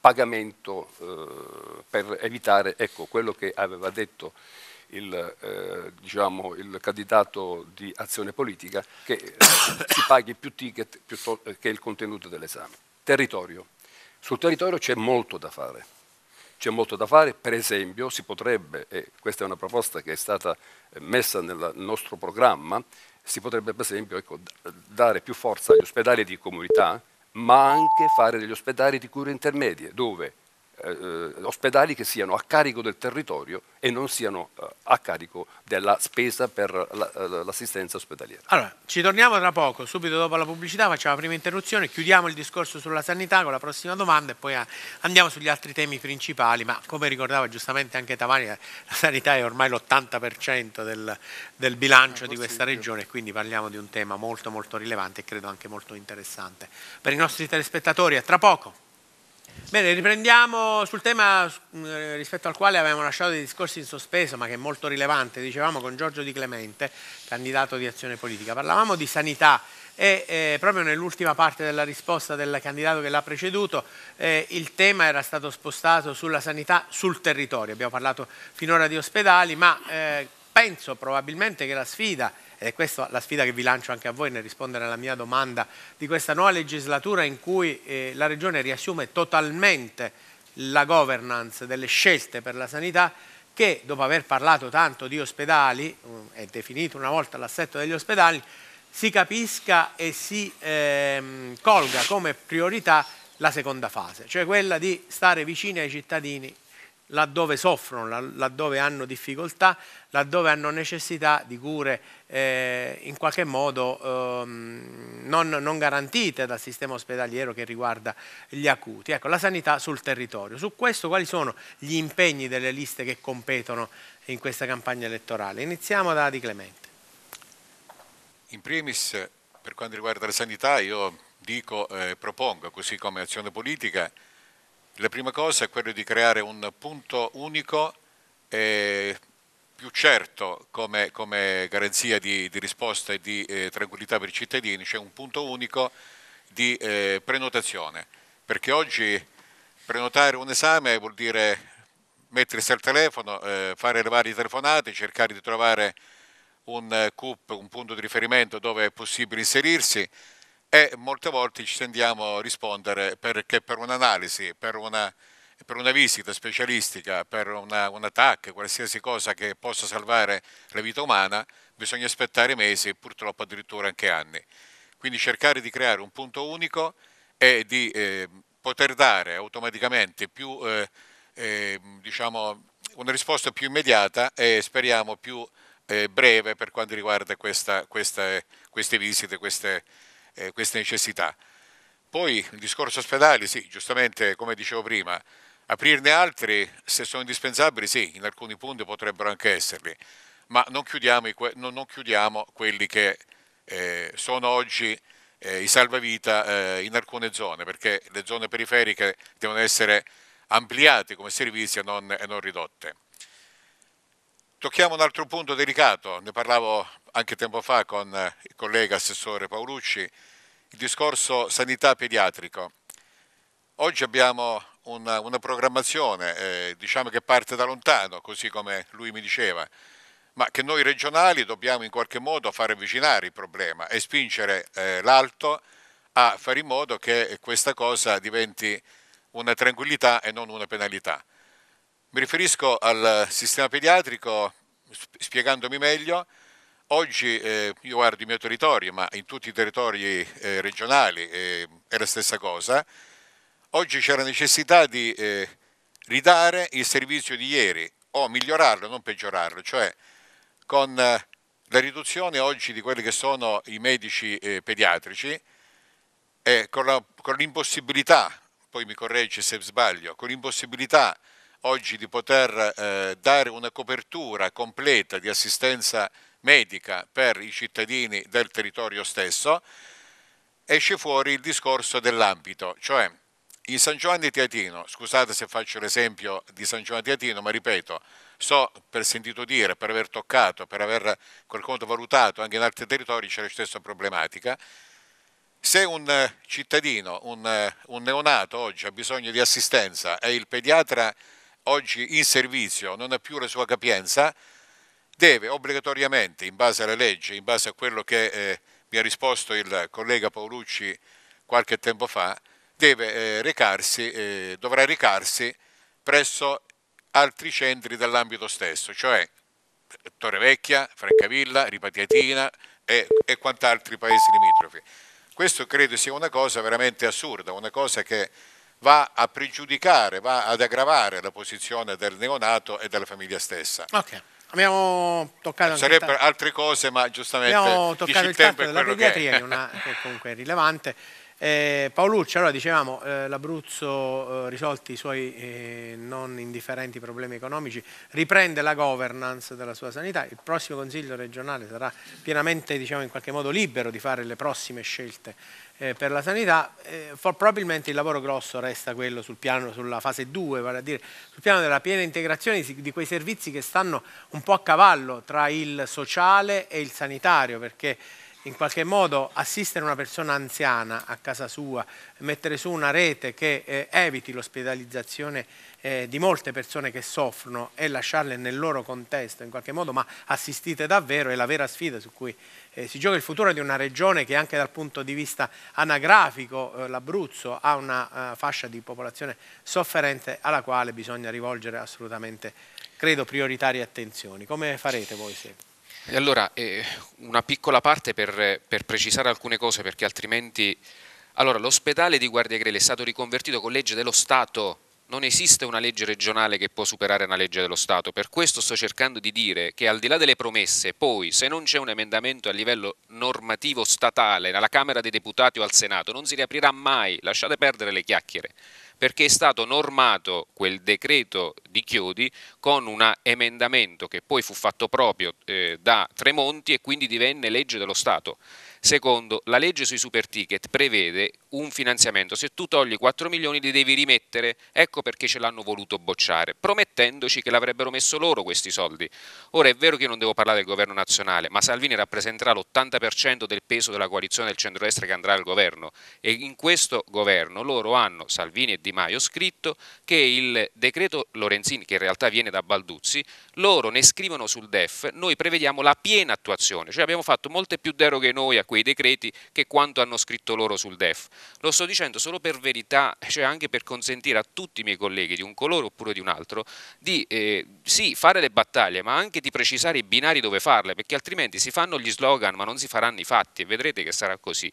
pagamento eh, per evitare ecco, quello che aveva detto il, eh, diciamo, il candidato di azione politica che si paghi più ticket che il contenuto dell'esame. Territorio. Sul territorio c'è molto da fare. C'è molto da fare, per esempio si potrebbe, e questa è una proposta che è stata eh, messa nel nostro programma, si potrebbe per esempio ecco, dare più forza agli ospedali di comunità, ma anche fare degli ospedali di cure intermedie, dove eh, eh, ospedali che siano a carico del territorio e non siano eh, a carico della spesa per la, eh, l'assistenza ospedaliera. Allora, ci torniamo tra poco, subito dopo la pubblicità facciamo la prima interruzione, chiudiamo il discorso sulla sanità con la prossima domanda e poi a, eh, andiamo sugli altri temi principali, ma come ricordava giustamente anche Tavani, la sanità è ormai l'80% del, del bilancio di questa regione, quindi parliamo di un tema molto molto rilevante e credo anche molto interessante. Per i nostri telespettatori a tra poco. Bene, riprendiamo sul tema mm, eh, rispetto al quale avevamo lasciato dei discorsi in sospeso, ma che è molto rilevante, dicevamo con Giorgio Di Clemente, candidato di azione politica. Parlavamo di sanità e eh, proprio nell'ultima parte della risposta del candidato che l'ha preceduto eh, il tema era stato spostato sulla sanità sul territorio. Abbiamo parlato finora di ospedali, ma eh, penso probabilmente che la sfida, ed è questa la sfida che vi lancio anche a voi nel rispondere alla mia domanda, di questa nuova legislatura in cui eh, la Regione riassume totalmente la governance delle scelte per la sanità, che dopo aver parlato tanto di ospedali, eh, è definito una volta l'assetto degli ospedali, si capisca e si ehm, colga come priorità la seconda fase, cioè quella di stare vicini ai cittadini laddove soffrono, laddove hanno difficoltà, laddove hanno necessità di cure eh, in qualche modo eh, non, non, garantite dal sistema ospedaliero che riguarda gli acuti. Ecco, la sanità sul territorio. Su questo quali sono gli impegni delle liste che competono in questa campagna elettorale? Iniziamo da Di Clemente. In primis, per quanto riguarda la sanità, io dico e eh, propongo, così come azione politica, la prima cosa è quella di creare un punto unico e più certo come, come garanzia di, di, risposta e di eh, tranquillità per i cittadini, cioè un punto unico di eh, prenotazione, perché oggi prenotare un esame vuol dire mettersi al telefono, eh, fare le varie telefonate, cercare di trovare un eh, CUP, un punto di riferimento dove è possibile inserirsi, e molte volte ci sentiamo rispondere perché per un'analisi, per una, per una visita specialistica, per una, un attacco, qualsiasi cosa che possa salvare la vita umana, bisogna aspettare mesi e purtroppo addirittura anche anni. Quindi cercare di creare un punto unico e di eh, poter dare automaticamente più, eh, eh, diciamo, una risposta più immediata e speriamo più eh, breve per quanto riguarda questa, questa, queste visite, queste, eh, queste necessità. Poi il discorso ospedali, sì, giustamente come dicevo prima, aprirne altri se sono indispensabili, sì, in alcuni punti potrebbero anche esserli, ma non chiudiamo, non, non chiudiamo quelli che eh, sono oggi eh, i salvavita eh, in alcune zone, perché le zone periferiche devono essere ampliate come servizi e non, e non ridotte. Tocchiamo un altro punto delicato, ne parlavo anche tempo fa con eh, il collega assessore Paolucci, il discorso sanità pediatrico. Oggi abbiamo una, una programmazione, eh, diciamo che parte da lontano, così come lui mi diceva, ma che noi regionali dobbiamo in qualche modo far avvicinare il problema e spingere eh, l'alto a fare in modo che questa cosa diventi una tranquillità e non una penalità. Mi riferisco al sistema pediatrico spiegandomi meglio. Oggi eh, io guardo il mio territorio, ma in tutti i territori eh, regionali eh, è la stessa cosa. Oggi c'è la necessità di eh, ridare il servizio di ieri o migliorarlo, non peggiorarlo, cioè con eh, la riduzione oggi di quelli che sono i medici eh, pediatrici e con l'impossibilità, poi mi corregge se sbaglio, con l'impossibilità oggi di poter eh, dare una copertura completa di assistenza medica per i cittadini del territorio stesso, esce fuori il discorso dell'ambito, cioè in San Giovanni Teatino, scusate se faccio l'esempio di San Giovanni Teatino, ma ripeto, so per sentito dire, per aver toccato, per aver qualcosa valutato, anche in altri territori c'è la stessa problematica, se un cittadino, un, un neonato oggi ha bisogno di assistenza e il pediatra oggi in servizio non ha più la sua capienza, deve obbligatoriamente, in base alla legge, in base a quello che eh, mi ha risposto il collega Paolucci qualche tempo fa, deve eh, recarsi, eh, dovrà recarsi presso altri centri dell'ambito stesso, cioè Torrevecchia, Francavilla, Ripatiatina e, e quant'altri paesi limitrofi. Questo credo sia una cosa veramente assurda, una cosa che va a pregiudicare, va ad aggravare la posizione del neonato e della famiglia stessa. Ok. Abbiamo toccato Sarebbero altre cose, ma giustamente abbiamo toccato il tempo della pediatria, che è, una, *laughs* che comunque è rilevante. Eh, Paolucci, allora dicevamo, eh, l'Abruzzo eh, risolti i suoi eh, non indifferenti problemi economici, riprende la governance della sua sanità, il prossimo Consiglio regionale sarà pienamente diciamo, in qualche modo libero di fare le prossime scelte eh, per la sanità, eh, for, probabilmente il lavoro grosso resta quello sul piano, sulla fase 2, vale a dire sul piano della piena integrazione di, di, quei servizi che stanno un po' a cavallo tra il sociale e il sanitario, perché in qualche modo assistere una persona anziana a casa sua, mettere su una rete che eh, eviti l'ospedalizzazione eh, di molte persone che soffrono e lasciarle nel loro contesto in qualche modo, ma assistite davvero è la vera sfida su cui eh, si gioca il futuro di una regione che anche dal punto di vista anagrafico, eh, l'Abruzzo, ha una eh, fascia di popolazione sofferente alla quale bisogna rivolgere assolutamente credo prioritarie attenzioni. Come farete voi? Sempre? E allora, eh, una piccola parte per, per, precisare alcune cose, perché altrimenti... Allora, l'ospedale di Guardia Grele è stato riconvertito con legge dello Stato, non esiste una legge regionale che può superare una legge dello Stato, per questo sto cercando di dire che al di là delle promesse, poi se non c'è un emendamento a livello normativo statale alla Camera dei Deputati o al Senato, non si riaprirà mai, lasciate perdere le chiacchiere perché è stato normato quel decreto di Chiodi con un emendamento che poi fu fatto proprio eh, da Tremonti e quindi divenne legge dello Stato. Secondo, la legge sui super ticket prevede un finanziamento, se tu togli 4 milioni li devi rimettere, ecco perché ce l'hanno voluto bocciare, promettendoci che l'avrebbero messo loro questi soldi. Ora è vero che io non devo parlare del governo nazionale, ma Salvini rappresenterà l'80% del peso della coalizione del centro centrodestra che andrà al governo e in questo governo loro hanno, Salvini e Di Maio, scritto che il decreto Lorenzini, che in realtà viene da Balduzzi, loro ne scrivono sul DEF, noi prevediamo la piena attuazione, cioè abbiamo fatto molte più deroghe noi a quei decreti che quanto hanno scritto loro sul DEF. Lo sto dicendo solo per verità, cioè anche per consentire a tutti i miei colleghi di un colore oppure di un altro di eh, sì fare le battaglie, ma anche di precisare i binari dove farle, perché altrimenti si fanno gli slogan ma non si faranno i fatti e vedrete che sarà così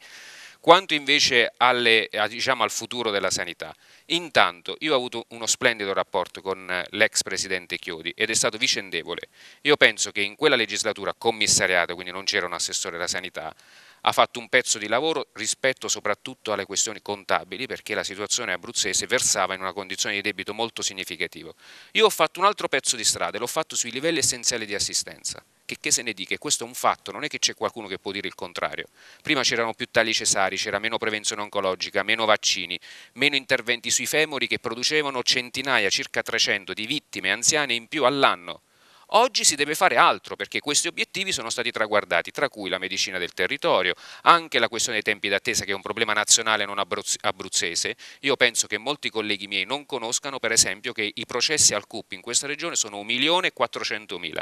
quanto invece alle, diciamo, al futuro della sanità. Intanto io ho avuto uno splendido rapporto con eh, l'ex presidente Chiodi ed è stato vicendevole. Io penso che in quella legislatura commissariato, quindi non c'era un assessore della sanità, ha fatto un pezzo di lavoro rispetto soprattutto alle questioni contabili perché la situazione abruzzese versava in una condizione di debito molto significativo. Io ho fatto un altro pezzo di strada, e l'ho fatto sui livelli essenziali di assistenza. Che, che se ne dica, questo è un fatto, non è che c'è qualcuno che può dire il contrario. Prima c'erano più tagli cesari, c'era meno prevenzione oncologica, meno vaccini, meno interventi sui femori che producevano centinaia, circa 300 di vittime anziane in più all'anno Oggi si deve fare altro perché questi obiettivi sono stati traguardati, tra cui la medicina del territorio, anche la questione dei tempi d'attesa che è un problema nazionale non abruz abruzzese. Io penso che molti colleghi miei non conoscano per esempio che i processi al CUP in questa regione sono 1.400.000.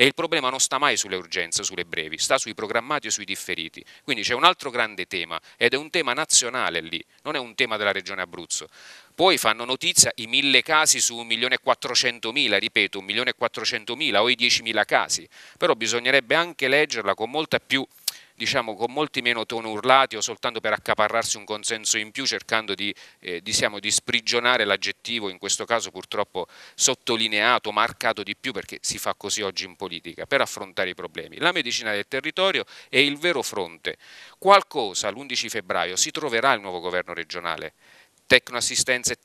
E il problema non sta mai sulle urgenze, sulle brevi, sta sui programmati e sui differiti. Quindi c'è un altro grande tema ed è un tema nazionale lì, non è un tema della regione Abruzzo. Poi fanno notizia i mille casi su 1.400.000, ripeto, 1.400.000 o i 10.000 casi, però bisognerebbe anche leggerla con molta più diciamo, con molti meno tono urlati o soltanto per accaparrarsi un consenso in più cercando di, eh, diciamo, di sprigionare l'aggettivo, in questo caso purtroppo sottolineato, marcato di più perché si fa così oggi in politica, per affrontare i problemi. La medicina del territorio è il vero fronte. Qualcosa l'11 febbraio si troverà il nuovo governo regionale tecnoassistenza e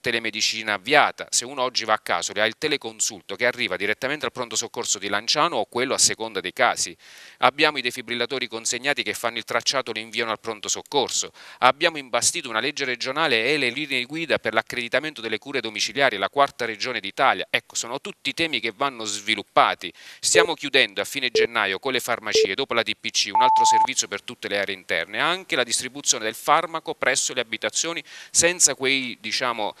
telemedicina avviata. Se uno oggi va a caso, ha il teleconsulto che arriva direttamente al pronto soccorso di Lanciano o quello a seconda dei casi. Abbiamo i defibrillatori consegnati che fanno il tracciato e lo inviano al pronto soccorso. Abbiamo imbastito una legge regionale e le linee guida per l'accreditamento delle cure domiciliari, la quarta regione d'Italia. Ecco, sono tutti temi che vanno sviluppati. Stiamo chiudendo a fine gennaio con le farmacie, dopo la DPC, un altro servizio per tutte le aree interne, anche la distribuzione del farmaco presso le abitazioni senza senza quei, diciamo,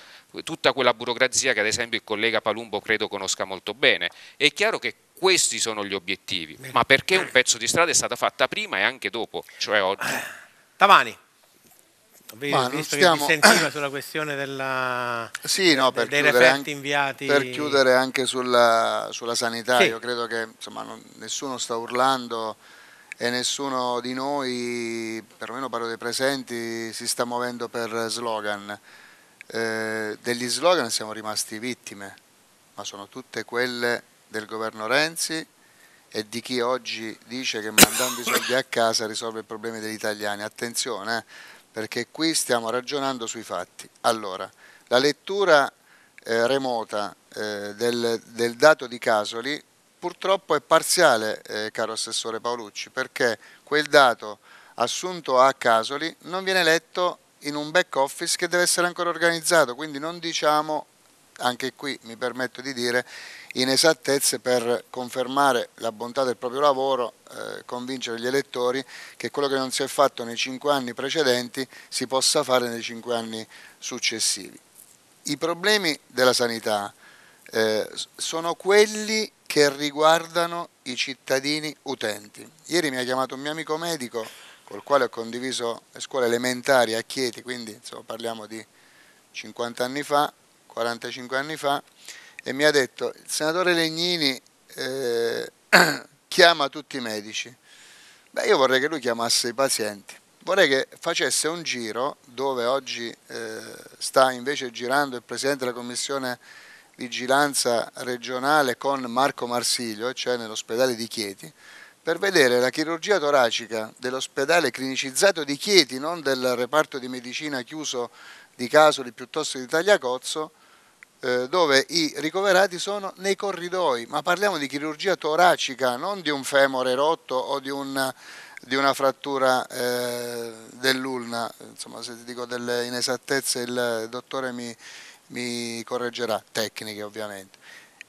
tutta quella burocrazia che ad esempio il collega Palumbo credo conosca molto bene. È chiaro che questi sono gli obiettivi, ma perché un pezzo di strada è stata fatta prima e anche dopo, cioè oggi. Tamani. Vi, ma visto stiamo... che sentiva sulla questione della, sì, no, per dei referenti anche, inviati. Per chiudere anche sulla, sulla sanità, sì. io credo che insomma, non, nessuno sta urlando e nessuno di noi, perlomeno parlo dei presenti, si sta muovendo per slogan. Eh, degli slogan siamo rimasti vittime, ma sono tutte quelle del governo Renzi e di chi oggi dice che mandando i soldi a casa risolve i problemi degli italiani. Attenzione, eh, perché qui stiamo ragionando sui fatti. Allora, la lettura eh, remota eh, del, del dato di Casoli purtroppo è parziale, eh, caro Assessore Paolucci, perché quel dato assunto a Casoli non viene letto in un back office che deve essere ancora organizzato, quindi non diciamo, anche qui mi permetto di dire, inesattezze per confermare la bontà del proprio lavoro, eh, convincere gli elettori che quello che non si è fatto nei cinque anni precedenti si possa fare nei cinque anni successivi. I problemi della sanità eh, sono quelli che riguardano i cittadini utenti. Ieri mi ha chiamato un mio amico medico col quale ho condiviso le scuole elementari a Chieti, quindi insomma, parliamo di 50 anni fa, 45 anni fa, e mi ha detto il senatore Legnini eh, *clears throat* chiama tutti i medici. Beh, io vorrei che lui chiamasse i pazienti, vorrei che facesse un giro dove oggi eh, sta invece girando il Presidente della Commissione vigilanza regionale con Marco Marsiglio, cioè nell'ospedale di Chieti, per vedere la chirurgia toracica dell'ospedale clinicizzato di Chieti, non del reparto di medicina chiuso di Casoli piuttosto di Tagliacozzo, eh, dove i ricoverati sono nei corridoi, ma parliamo di chirurgia toracica, non di un femore rotto o di, un, di una frattura eh, dell'ulna, insomma se ti dico delle inesattezze il dottore mi, mi correggerà, tecniche ovviamente.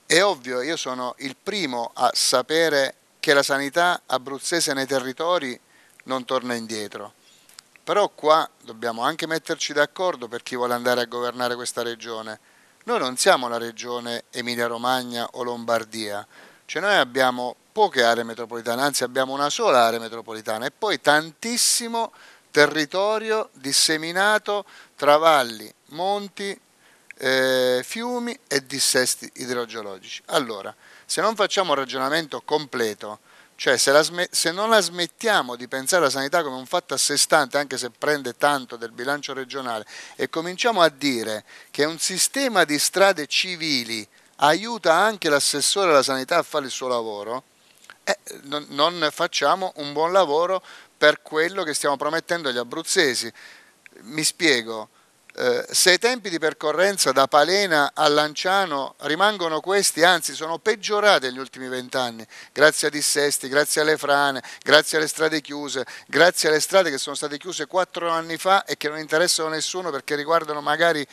È ovvio, io sono il primo a sapere che la sanità abruzzese nei territori non torna indietro. Però qua dobbiamo anche metterci d'accordo per chi vuole andare a governare questa regione. Noi non siamo la regione Emilia-Romagna o Lombardia, cioè noi abbiamo poche aree metropolitane, anzi abbiamo una sola area metropolitana e poi tantissimo territorio disseminato tra valli, monti, eh, fiumi e dissesti idrogeologici. Allora, se non facciamo un ragionamento completo, cioè se, se, non la smettiamo di pensare alla sanità come un fatto a sé stante, anche se prende tanto del bilancio regionale, e cominciamo a dire che un sistema di strade civili aiuta anche l'assessore alla sanità a fare il suo lavoro, eh, non, non facciamo un buon lavoro per quello che stiamo promettendo agli abruzzesi. Mi spiego, eh, se i tempi di percorrenza da Palena a Lanciano rimangono questi, anzi sono peggiorati negli ultimi vent'anni, grazie a dissesti, grazie alle frane, grazie alle strade chiuse, grazie alle strade che sono state chiuse quattro anni fa e che non interessano a nessuno perché riguardano magari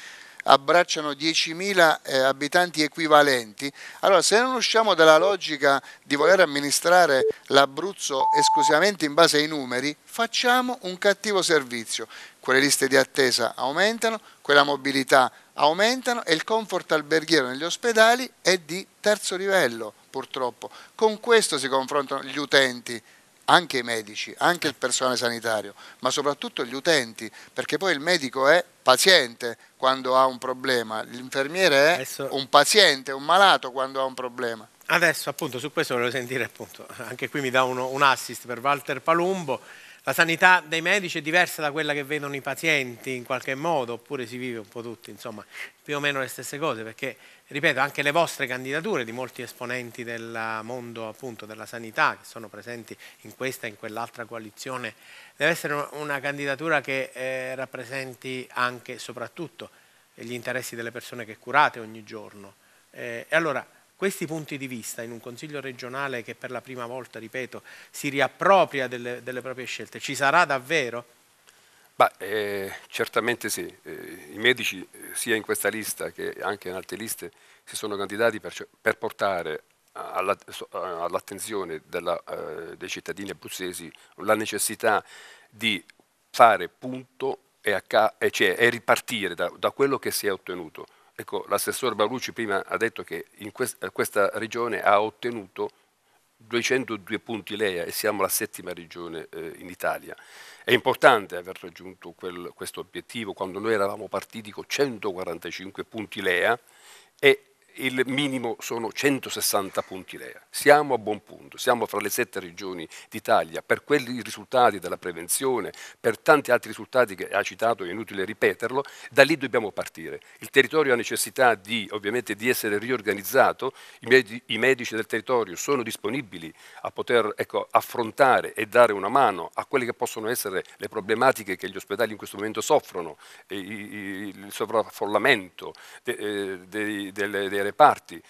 abbracciano 10.000 eh, abitanti equivalenti, allora se non usciamo dalla logica di voler amministrare l'Abruzzo esclusivamente in base ai numeri, facciamo un cattivo servizio. Quelle liste di attesa aumentano, quella mobilità aumentano e il comfort alberghiero negli ospedali è di terzo livello, purtroppo. Con questo si confrontano gli utenti anche i medici, anche il eh. personale sanitario, ma soprattutto gli utenti, perché poi il medico è paziente quando ha un problema, l'infermiere è Adesso... un paziente, un malato quando ha un problema. Adesso appunto su questo volevo sentire appunto, anche qui mi dà uno, un assist per Walter Palumbo, la sanità dei medici è diversa da quella che vedono i pazienti in qualche modo, oppure si vive un po' tutti, insomma, più o meno le stesse cose, perché, ripeto, anche le vostre candidature di molti esponenti del mondo appunto della sanità, che sono presenti in questa e in quell'altra coalizione, deve essere una candidatura che eh, rappresenti anche e soprattutto gli interessi delle persone che curate ogni giorno. Eh, e allora questi punti di vista in un Consiglio regionale che per la prima volta, ripeto, si riappropria delle, delle proprie scelte, ci sarà davvero? Bah, eh, certamente sì, eh, i medici eh, sia in questa lista che anche in altre liste si sono candidati per, cioè, per portare all'attenzione alla, eh, dei cittadini abruzzesi la necessità di fare punto e, e, cioè, e ripartire da, da quello che si è ottenuto. Ecco, l'assessore Balucci prima ha detto che quest eh, questa regione ha ottenuto 202 punti LEA e siamo la settima regione eh, in Italia. È importante aver raggiunto quel, questo obiettivo quando noi eravamo partiti con 145 punti LEA e il minimo sono 160 punti LEA. Siamo a buon punto, siamo fra le sette regioni d'Italia. Per quei risultati della prevenzione, per tanti altri risultati che ha citato, è inutile ripeterlo, da lì dobbiamo partire. Il territorio ha necessità di, ovviamente, di essere riorganizzato, i, med i medici del territorio sono disponibili a poter ecco, affrontare e dare una mano a quelle che possono essere le problematiche che gli ospedali in questo momento soffrono, il sovraffollamento eh, delle de, de, de, reparti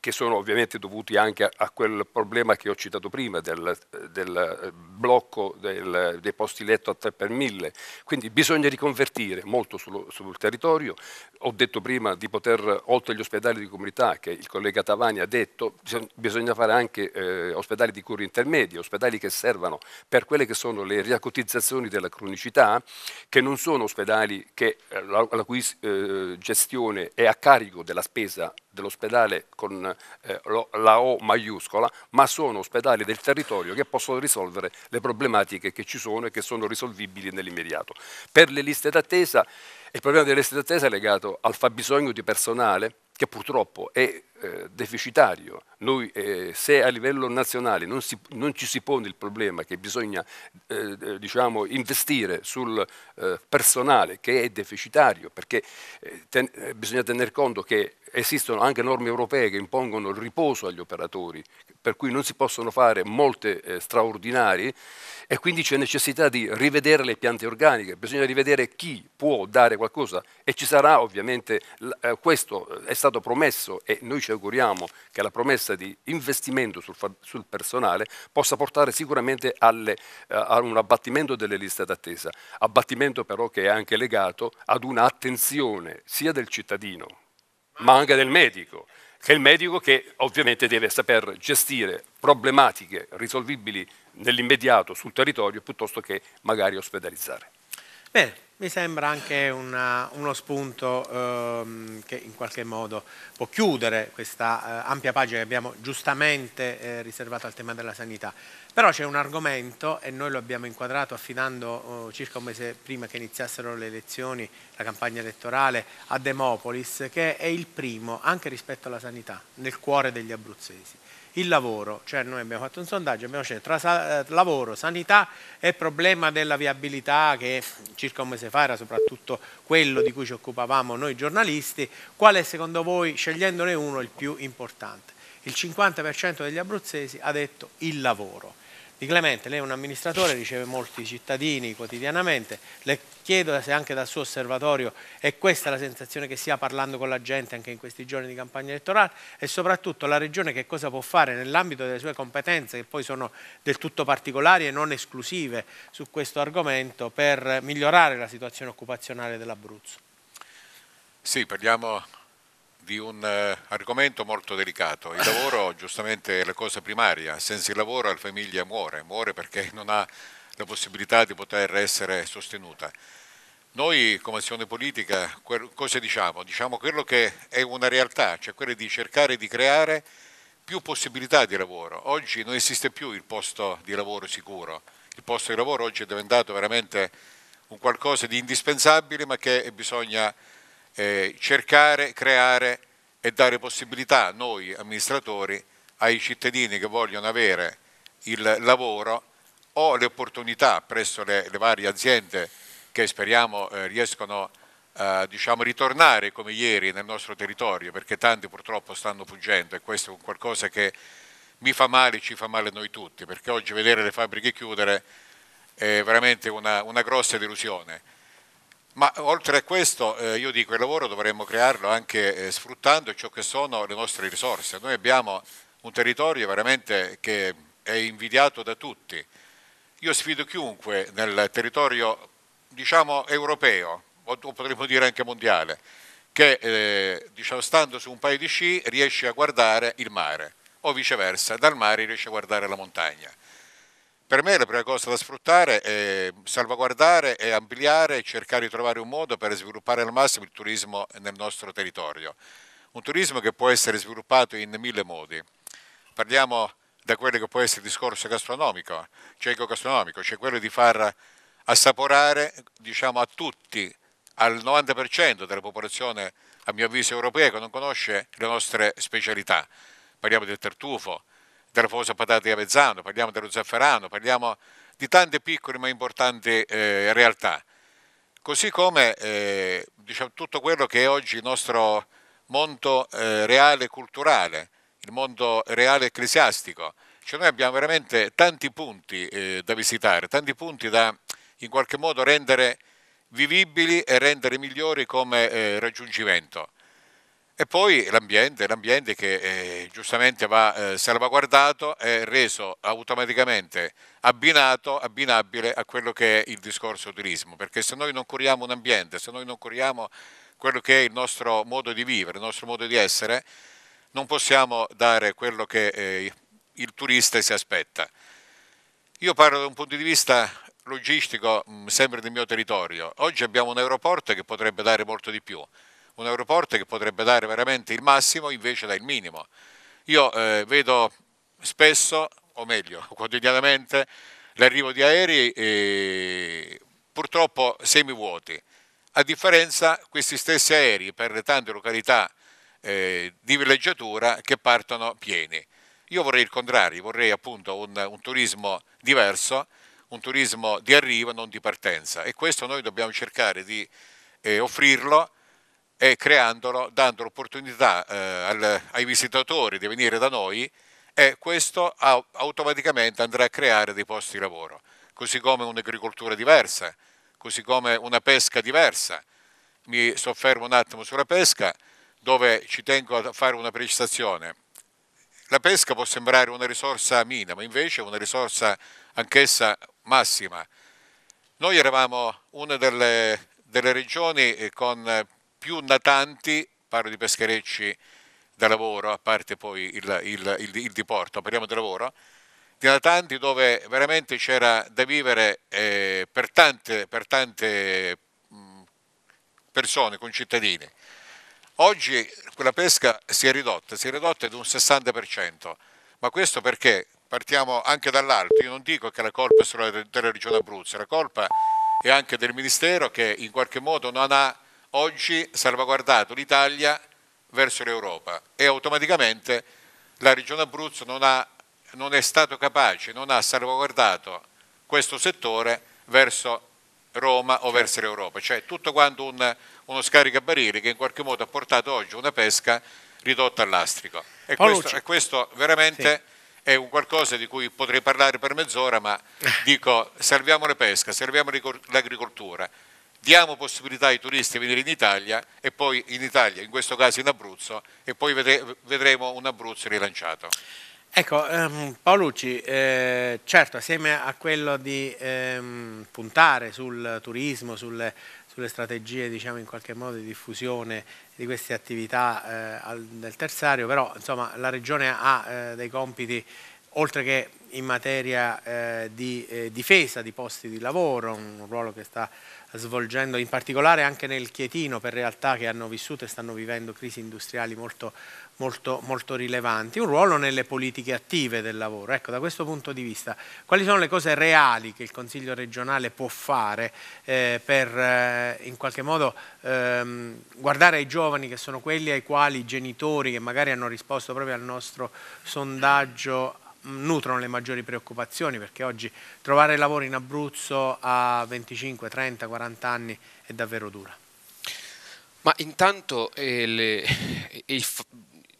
che sono ovviamente dovuti anche a, quel problema che ho citato prima del, del eh, blocco del, dei posti letto a 3 per 1000. Quindi bisogna riconvertire molto sul, sul territorio. Ho detto prima di poter, oltre agli ospedali di comunità, che il collega Tavani ha detto, bisogna fare anche eh, ospedali di cure intermedie, ospedali che servano per quelle che sono le riacotizzazioni della cronicità, che non sono ospedali che, eh, la, la cui eh, gestione è a carico della spesa dell'ospedale con eh, lo, la O maiuscola, ma sono ospedali del territorio che possono risolvere le problematiche che ci sono e che sono risolvibili nell'immediato. Per le liste d'attesa, il problema delle liste d'attesa è legato al fabbisogno di personale, che purtroppo è eh, deficitario. Noi, eh, se a livello nazionale non, si, non, ci si pone il problema che bisogna eh, eh diciamo, investire sul eh, personale che è deficitario, perché eh, ten bisogna tener conto che esistono anche norme europee che impongono il riposo agli operatori, per cui non si possono fare molte straordinarie e quindi c'è necessità di rivedere le piante organiche, bisogna rivedere chi può dare qualcosa e ci sarà ovviamente questo è stato stato promesso e noi ci auguriamo che la promessa di investimento sul, sul personale possa portare sicuramente alle, uh, a un abbattimento delle liste d'attesa, abbattimento però che è anche legato ad un'attenzione sia del cittadino ma anche del medico che è il medico che ovviamente deve saper gestire problematiche risolvibili nell'immediato sul territorio piuttosto che magari ospedalizzare. Bene. Mi sembra anche una, uno spunto ehm, che in qualche modo può chiudere questa eh, ampia pagina che abbiamo giustamente eh, riservato al tema della sanità. Però c'è un argomento e noi lo abbiamo inquadrato affidando eh, circa un mese prima che iniziassero le elezioni, la campagna elettorale, a Demopolis, che è il primo anche rispetto alla sanità nel cuore degli abruzzesi il lavoro, cioè noi abbiamo fatto un sondaggio, abbiamo scelto tra eh, lavoro, sanità e problema della viabilità che circa un mese fa era soprattutto quello di cui ci occupavamo noi giornalisti, qual è secondo voi, scegliendone uno, il più importante? Il 50% degli abruzzesi ha detto il lavoro. Di Clemente, lei è un amministratore, riceve molti cittadini quotidianamente, le chiedo se anche dal suo osservatorio è questa la sensazione che si ha parlando con la gente anche in questi giorni di campagna elettorale e soprattutto la Regione che cosa può fare nell'ambito delle sue competenze che poi sono del tutto particolari e non esclusive su questo argomento per migliorare la situazione occupazionale dell'Abruzzo. Sì, parliamo di un eh, argomento molto delicato. Il lavoro *laughs* giustamente è la cosa primaria, senza il lavoro la famiglia muore, muore perché non ha la possibilità di poter essere sostenuta. Noi come azione politica cosa diciamo? Diciamo quello che è una realtà, cioè quella di cercare di creare più possibilità di lavoro. Oggi non esiste più il posto di lavoro sicuro, il posto di lavoro oggi è diventato veramente un qualcosa di indispensabile ma che bisogna eh, cercare, creare e dare possibilità noi amministratori ai cittadini che vogliono avere il lavoro o le opportunità presso le, le varie aziende che speriamo eh, riescono a diciamo, ritornare come ieri nel nostro territorio perché tanti purtroppo stanno fuggendo e questo è qualcosa che mi fa male, e ci fa male noi tutti perché oggi vedere le fabbriche chiudere è veramente una, una grossa delusione ma oltre a questo, eh, io dico, il lavoro dovremmo crearlo anche eh, sfruttando ciò che sono le nostre risorse. Noi abbiamo un territorio veramente che è invidiato da tutti. Io sfido chiunque nel territorio, diciamo, europeo, o, potremmo dire anche mondiale, che eh, diciamo, stando su un paio di sci riesce a guardare il mare, o viceversa, dal mare riesce a guardare la montagna. Per me la prima cosa da sfruttare è salvaguardare e ampliare e cercare di trovare un modo per sviluppare al massimo il turismo nel nostro territorio. Un turismo che può essere sviluppato in mille modi. Parliamo da quello che può essere il discorso gastronomico, cieco-gastronomico, cioè, cioè quello di far assaporare diciamo, a tutti, al 90% della popolazione, a mio avviso, europea che non conosce le nostre specialità. Parliamo del tartufo, della famosa patata di Avezzano, parliamo dello zafferano, parliamo di tante piccole ma importanti eh, realtà. Così come eh, diciamo, tutto quello che è oggi il nostro mondo eh, reale culturale, il mondo reale ecclesiastico. Cioè noi abbiamo veramente tanti punti eh, da visitare, tanti punti da in qualche modo rendere vivibili e rendere migliori come eh, raggiungimento. E poi l'ambiente, l'ambiente che eh, giustamente va eh, salvaguardato e reso automaticamente abbinato, abbinabile a quello che è il discorso turismo, perché se noi non curiamo un ambiente, se noi non curiamo quello che è il nostro modo di vivere, il nostro modo di essere, non possiamo dare quello che eh, il turista si aspetta. Io parlo da un punto di vista logistico mh, mm, sempre del mio territorio. Oggi abbiamo un aeroporto che potrebbe dare molto di più un aeroporto che potrebbe dare veramente il massimo invece dà il minimo. Io eh, vedo spesso, o meglio, *laughs* quotidianamente, l'arrivo di aerei eh, purtroppo semivuoti. A differenza questi stessi aerei per tante località eh, di villeggiatura che partono pieni. Io vorrei il contrario, vorrei appunto un, un turismo diverso, un turismo di arrivo, non di partenza e questo noi dobbiamo cercare di eh, offrirlo e creandolo, dando l'opportunità eh, al, ai visitatori di venire da noi e questo a, automaticamente andrà a creare dei posti di lavoro, così come un'agricoltura diversa, così come una pesca diversa. Mi soffermo un attimo sulla pesca dove ci tengo a fare una precisazione. La pesca può sembrare una risorsa minima, invece è una risorsa anch'essa massima. Noi eravamo una delle, delle regioni eh, con più natanti, parlo di pescherecci da lavoro, a parte poi il, il, il, il diporto, parliamo di lavoro, di natanti dove veramente c'era da vivere eh, per tante, per tante mh, persone, concittadini. Oggi quella pesca si è ridotta, si è ridotta di un 60%, ma questo perché partiamo anche dall'alto, io non dico che la colpa è solo della regione Abruzzo, la colpa è anche del Ministero che in qualche modo non ha oggi salvaguardato l'Italia verso l'Europa e automaticamente la Regione Abruzzo non, ha, non è stato capace, non ha salvaguardato questo settore verso Roma o certo. verso l'Europa, cioè tutto quanto un, uno scaricabarile che in qualche modo ha portato oggi una pesca ridotta all'astrico. E, questo, e questo veramente sì. è un qualcosa di cui potrei parlare per mezz'ora, ma *laughs* dico salviamo la pesca, salviamo l'agricoltura, diamo possibilità ai turisti di venire in Italia e poi in Italia, in questo caso in Abruzzo, e poi vedremo un Abruzzo rilanciato. Ecco, ehm, Paolucci, eh, certo, assieme a quello di ehm, puntare sul turismo, sulle, sulle strategie diciamo, in qualche modo di diffusione di queste attività eh, del terziario, però insomma, la Regione ha eh, dei compiti oltre che in materia eh, di eh, difesa di posti di lavoro, un ruolo che sta svolgendo in particolare anche nel Chietino per realtà che hanno vissuto e stanno vivendo crisi industriali molto, molto, molto rilevanti, un ruolo nelle politiche attive del lavoro. Ecco, da questo punto di vista, quali sono le cose reali che il Consiglio regionale può fare eh, per eh, in qualche modo ehm, guardare ai giovani che sono quelli ai quali i genitori che magari hanno risposto proprio al nostro sondaggio nutrono le maggiori preoccupazioni perché oggi trovare lavoro in Abruzzo a 25, 30, 40 anni è davvero dura. Ma intanto eh, le, eh, il,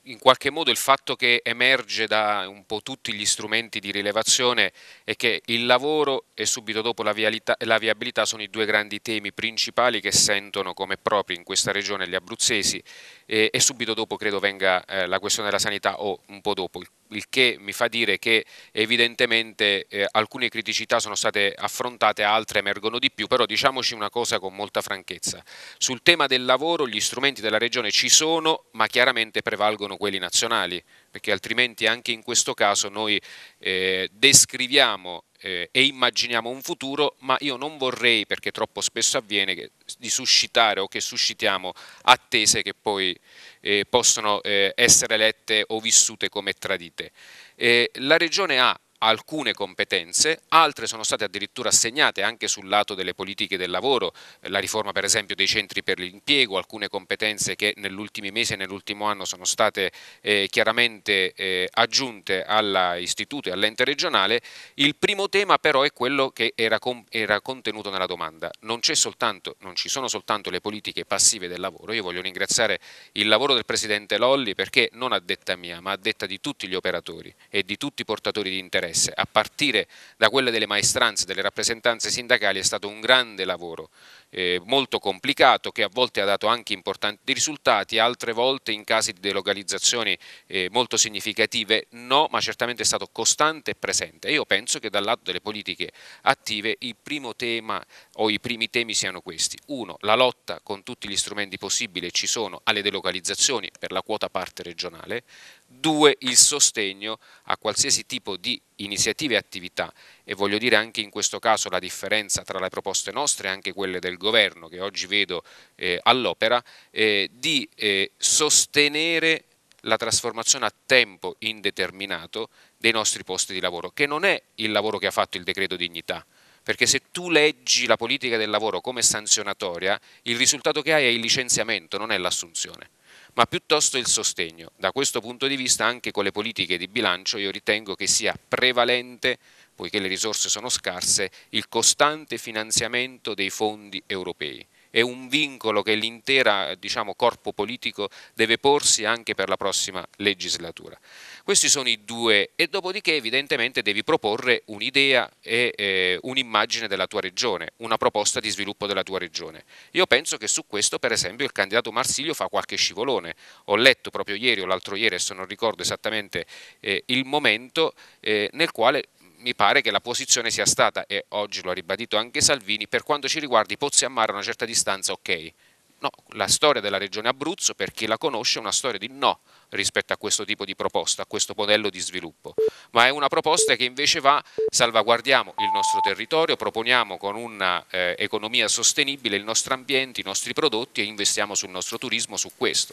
in qualche modo il fatto che emerge da un po' tutti gli strumenti di rilevazione è che il lavoro e subito dopo la, vialità, la viabilità sono i due grandi temi principali che sentono come propri in questa regione gli abruzzesi e, eh, e subito dopo credo venga eh, la questione della sanità o un po' dopo. Il il che mi fa dire che evidentemente eh, alcune criticità sono state affrontate, altre emergono di più, però diciamoci una cosa con molta franchezza. Sul tema del lavoro gli strumenti della Regione ci sono, ma chiaramente prevalgono quelli nazionali, perché altrimenti anche in questo caso noi eh, descriviamo eh, e immaginiamo un futuro, ma io non vorrei, perché troppo spesso avviene, che, di suscitare o che suscitiamo attese che poi eh, possono eh, essere lette o vissute come tradite. Eh, la Regione ha alcune competenze, altre sono state addirittura assegnate anche sul lato delle politiche del lavoro, eh, la riforma per esempio dei centri per l'impiego, alcune competenze che nell'ultimo mese e nell'ultimo anno sono state eh, chiaramente eh, aggiunte all'istituto e all'ente regionale, il primo tema però è quello che era, era contenuto nella domanda, non, soltanto, non ci sono soltanto le politiche passive del lavoro, io voglio ringraziare il lavoro del Presidente Lolli perché non a detta mia ma a detta di tutti gli operatori e di tutti i portatori di interesse interesse, a partire da quelle delle maestranze, delle rappresentanze sindacali, è stato un grande lavoro eh, molto complicato che a volte ha dato anche importanti risultati, altre volte in casi di delocalizzazioni eh, molto significative no, ma certamente è stato costante e presente. Io penso che dal lato delle politiche attive il primo tema o i primi temi siano questi. Uno, la lotta con tutti gli strumenti possibili ci sono alle delocalizzazioni per la quota parte regionale. Due, il sostegno a qualsiasi tipo di iniziative e attività e voglio dire anche in questo caso la differenza tra le proposte nostre e anche quelle del governo che oggi vedo eh, all'opera, eh, di eh, sostenere la trasformazione a tempo indeterminato dei nostri posti di lavoro, che non è il lavoro che ha fatto il decreto dignità, perché se tu leggi la politica del lavoro come sanzionatoria, il risultato che hai è il licenziamento, non è l'assunzione ma piuttosto il sostegno. Da questo punto di vista anche con le politiche di bilancio io ritengo che sia prevalente poiché le risorse sono scarse, il costante finanziamento dei fondi europei. È un vincolo che l'intera diciamo, corpo politico deve porsi anche per la prossima legislatura. Questi sono i due e dopodiché evidentemente devi proporre un'idea e eh, un'immagine della tua regione, una proposta di sviluppo della tua regione. Io penso che su questo per esempio il candidato Marsilio fa qualche scivolone. Ho letto proprio ieri o l'altro ieri, se non ricordo esattamente eh, il momento, eh, nel quale mi pare che la posizione sia stata, e oggi lo ha ribadito anche Salvini, per quanto ci riguardi Pozzi a Mare a una certa distanza ok. No, la storia della regione Abruzzo, per chi la conosce, è una storia di no rispetto a questo tipo di proposta, a questo modello di sviluppo, ma è una proposta che invece va salvaguardiamo il nostro territorio, proponiamo con un'economia eh, sostenibile il nostro ambiente, i nostri prodotti e investiamo sul nostro turismo su questo.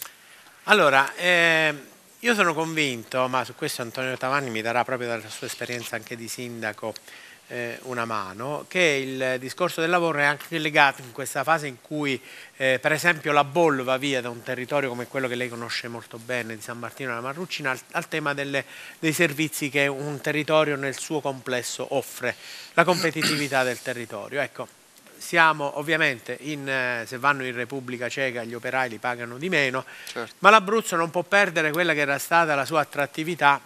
Allora, eh... Io sono convinto, ma su questo Antonio Tavanni mi darà proprio dalla sua esperienza anche di sindaco eh, una mano, che il discorso del lavoro è anche legato in questa fase in cui eh, per esempio la Boll va via da un territorio come quello che lei conosce molto bene, di San Martino della Marruccina, al, al tema delle, dei servizi che un territorio nel suo complesso offre, la competitività del territorio. Ecco, siamo ovviamente in, eh, se vanno in Repubblica Ceca gli operai li pagano di meno, certo. ma l'Abruzzo non può perdere quella che era stata la sua attrattività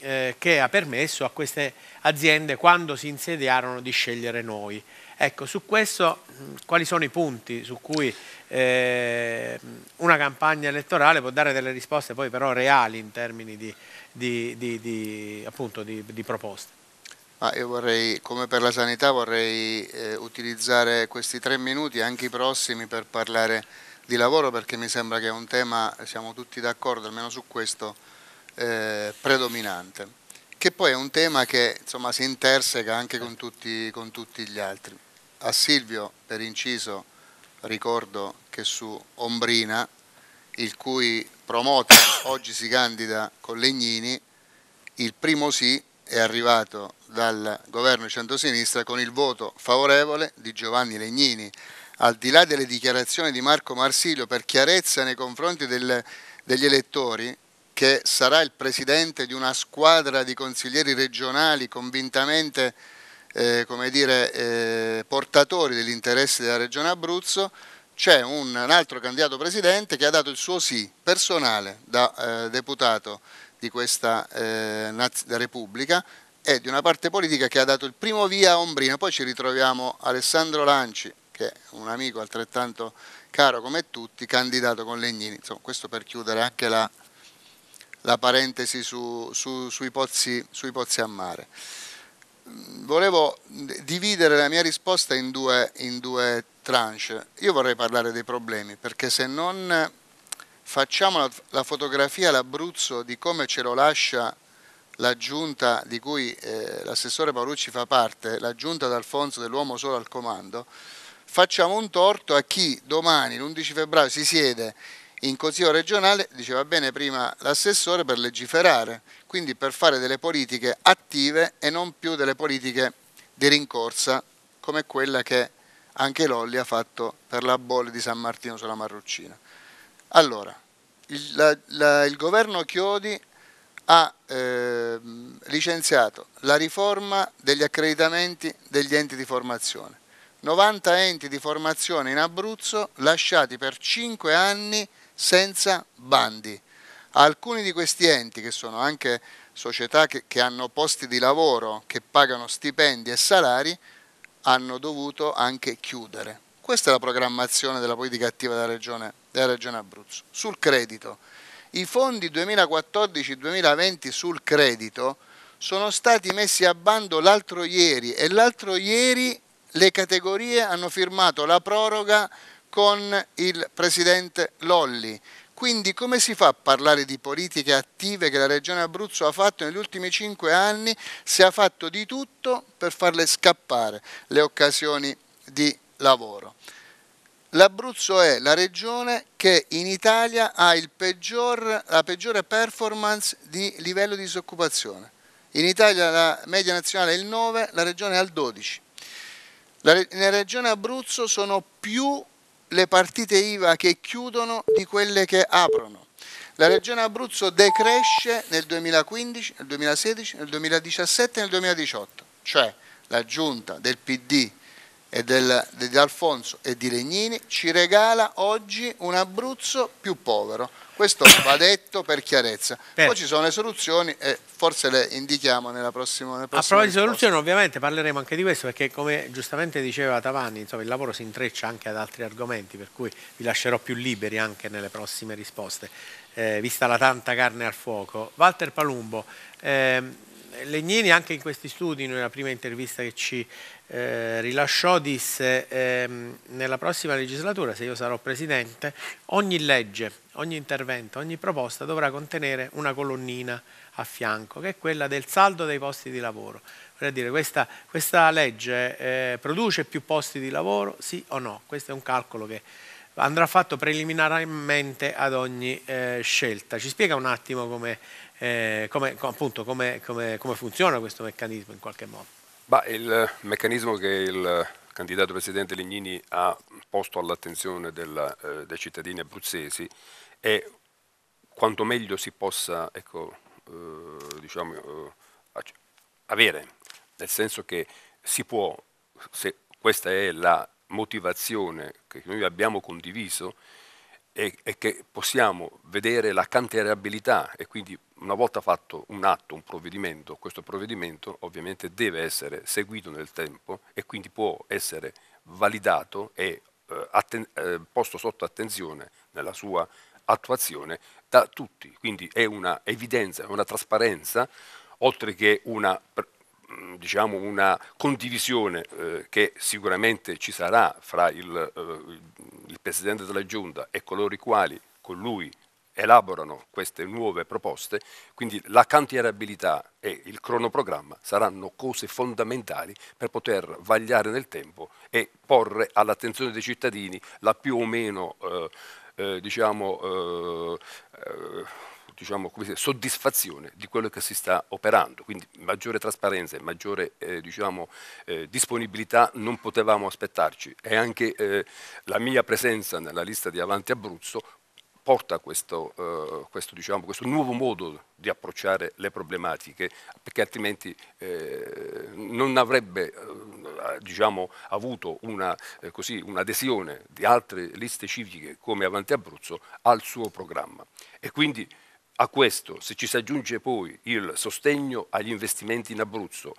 eh, che ha permesso a queste aziende quando si insediarono di scegliere noi. Ecco, su questo quali sono i punti su cui eh, una campagna elettorale può dare delle risposte poi però reali in termini di, di, di, di appunto, proposte? Ah, io vorrei, come per la sanità, vorrei eh, utilizzare questi tre minuti anche i prossimi per parlare di lavoro perché mi sembra che è un tema, siamo tutti d'accordo, almeno su questo, eh, predominante, che poi è un tema che insomma, si interseca anche con tutti, con tutti gli altri. A Silvio, per inciso, ricordo che su Ombrina, il cui promotore oggi si candida con Legnini, il primo sì è arrivato dal governo centrosinistra con il voto favorevole di Giovanni Legnini. Al di là delle dichiarazioni di Marco Marsilio per chiarezza nei confronti del, degli elettori, che sarà il presidente di una squadra di consiglieri regionali convintamente eh, dire, eh, portatori degli interessi della regione Abruzzo, c'è un, un, altro candidato presidente che ha dato il suo sì personale da eh, deputato di questa eh, Repubblica e di una parte politica che ha dato il primo via a Ombrino, poi ci ritroviamo Alessandro Lanci, che è un amico altrettanto caro come tutti, candidato con Legnini. Insomma, questo per chiudere anche la, la parentesi su, su, sui, pozzi, sui, pozzi, a mare. Volevo dividere la mia risposta in due, in due tranche. Io vorrei parlare dei problemi, perché se non facciamo la, la fotografia all'Abruzzo di come ce lo lascia la giunta di cui eh, l'assessore Paolucci fa parte, la giunta d'Alfonso dell'uomo solo al comando, facciamo un torto a chi domani, l'11 febbraio, si siede in consiglio regionale, diceva bene prima l'assessore, per legiferare, quindi per fare delle politiche attive e non più delle politiche di rincorsa come quella che anche Lolli ha fatto per la bolle di San Martino sulla Marruccina. Allora, il, la, la, il governo Chiodi ha eh, licenziato la riforma degli accreditamenti degli enti di formazione. 90 enti di formazione in Abruzzo lasciati per 5 anni senza bandi. Alcuni di questi enti, che sono anche società che, che hanno posti di lavoro, che pagano stipendi e salari, hanno dovuto anche chiudere. Questa è la programmazione della politica attiva della Regione, della regione Abruzzo. Sul credito i fondi 2014-2020 sul credito sono stati messi a bando l'altro ieri e l'altro ieri le categorie hanno firmato la proroga con il Presidente Lolli. Quindi come si fa a parlare di politiche attive che la Regione Abruzzo ha fatto negli ultimi cinque anni se ha fatto di tutto per farle scappare le occasioni di lavoro? L'Abruzzo è la regione che in Italia ha peggior, la peggiore performance di livello di disoccupazione. In Italia la media nazionale è il 9, la regione è al 12. La, nella regione Abruzzo sono più le partite IVA che chiudono di quelle che aprono. La regione Abruzzo decresce nel 2015, nel 2016, nel 2017 e nel 2018, cioè la giunta del PD e del, di Alfonso e di Legnini, ci regala oggi un Abruzzo più povero. Questo *coughs* va detto per chiarezza. Bene. Poi ci sono le soluzioni e forse le indichiamo nella prossima nel A proposito di soluzioni ovviamente parleremo anche di questo perché come giustamente diceva Tavanni insomma, il lavoro si intreccia anche ad altri argomenti per cui vi lascerò più liberi anche nelle prossime risposte eh, vista la tanta carne al fuoco. Walter Palumbo, eh, Legnini anche in questi studi, nella prima intervista che ci eh, rilasciò disse ehm, nella prossima legislatura, se io sarò presidente, ogni legge, ogni intervento, ogni proposta dovrà contenere una colonnina a fianco, che è quella del saldo dei posti di lavoro. Dire, questa, questa, legge eh, produce più posti di lavoro, sì o no? Questo è un calcolo che andrà fatto preliminarmente ad ogni eh, scelta. Ci spiega un attimo come, eh, come, appunto, come, come funziona questo meccanismo in qualche modo? Bah, il meccanismo che il candidato presidente Lignini ha posto all'attenzione eh, dei cittadini abruzzesi è quanto meglio si possa ecco, eh, diciamo, eh, avere, nel senso che si può, se questa è la motivazione che noi abbiamo condiviso, e, che possiamo vedere la canterabilità e quindi una volta fatto un atto, un provvedimento, questo provvedimento ovviamente deve essere seguito nel tempo e quindi può essere validato e eh, atten- eh, posto sotto attenzione nella sua attuazione da tutti. Quindi è una evidenza, una trasparenza, oltre che una, diciamo, una condivisione eh, che sicuramente ci sarà fra eh, il, il Presidente della Giunta e coloro i quali con lui elaborano queste nuove proposte, quindi la cantierabilità e il cronoprogramma saranno cose fondamentali per poter vagliare nel tempo e porre all'attenzione dei cittadini la più o meno eh, eh, diciamo, eh, eh diciamo, dire, soddisfazione di quello che si sta operando. Quindi maggiore trasparenza e maggiore eh, diciamo, eh, disponibilità non potevamo aspettarci e anche eh, la mia presenza nella lista di Avanti Abruzzo porta questo, eh, questo, diciamo, questo, nuovo modo di approcciare le problematiche, perché altrimenti eh, non avrebbe eh, diciamo, avuto eh, un'adesione di altre liste civiche come Avanti Abruzzo al suo programma. E quindi a questo, se ci si aggiunge poi il sostegno agli investimenti in Abruzzo,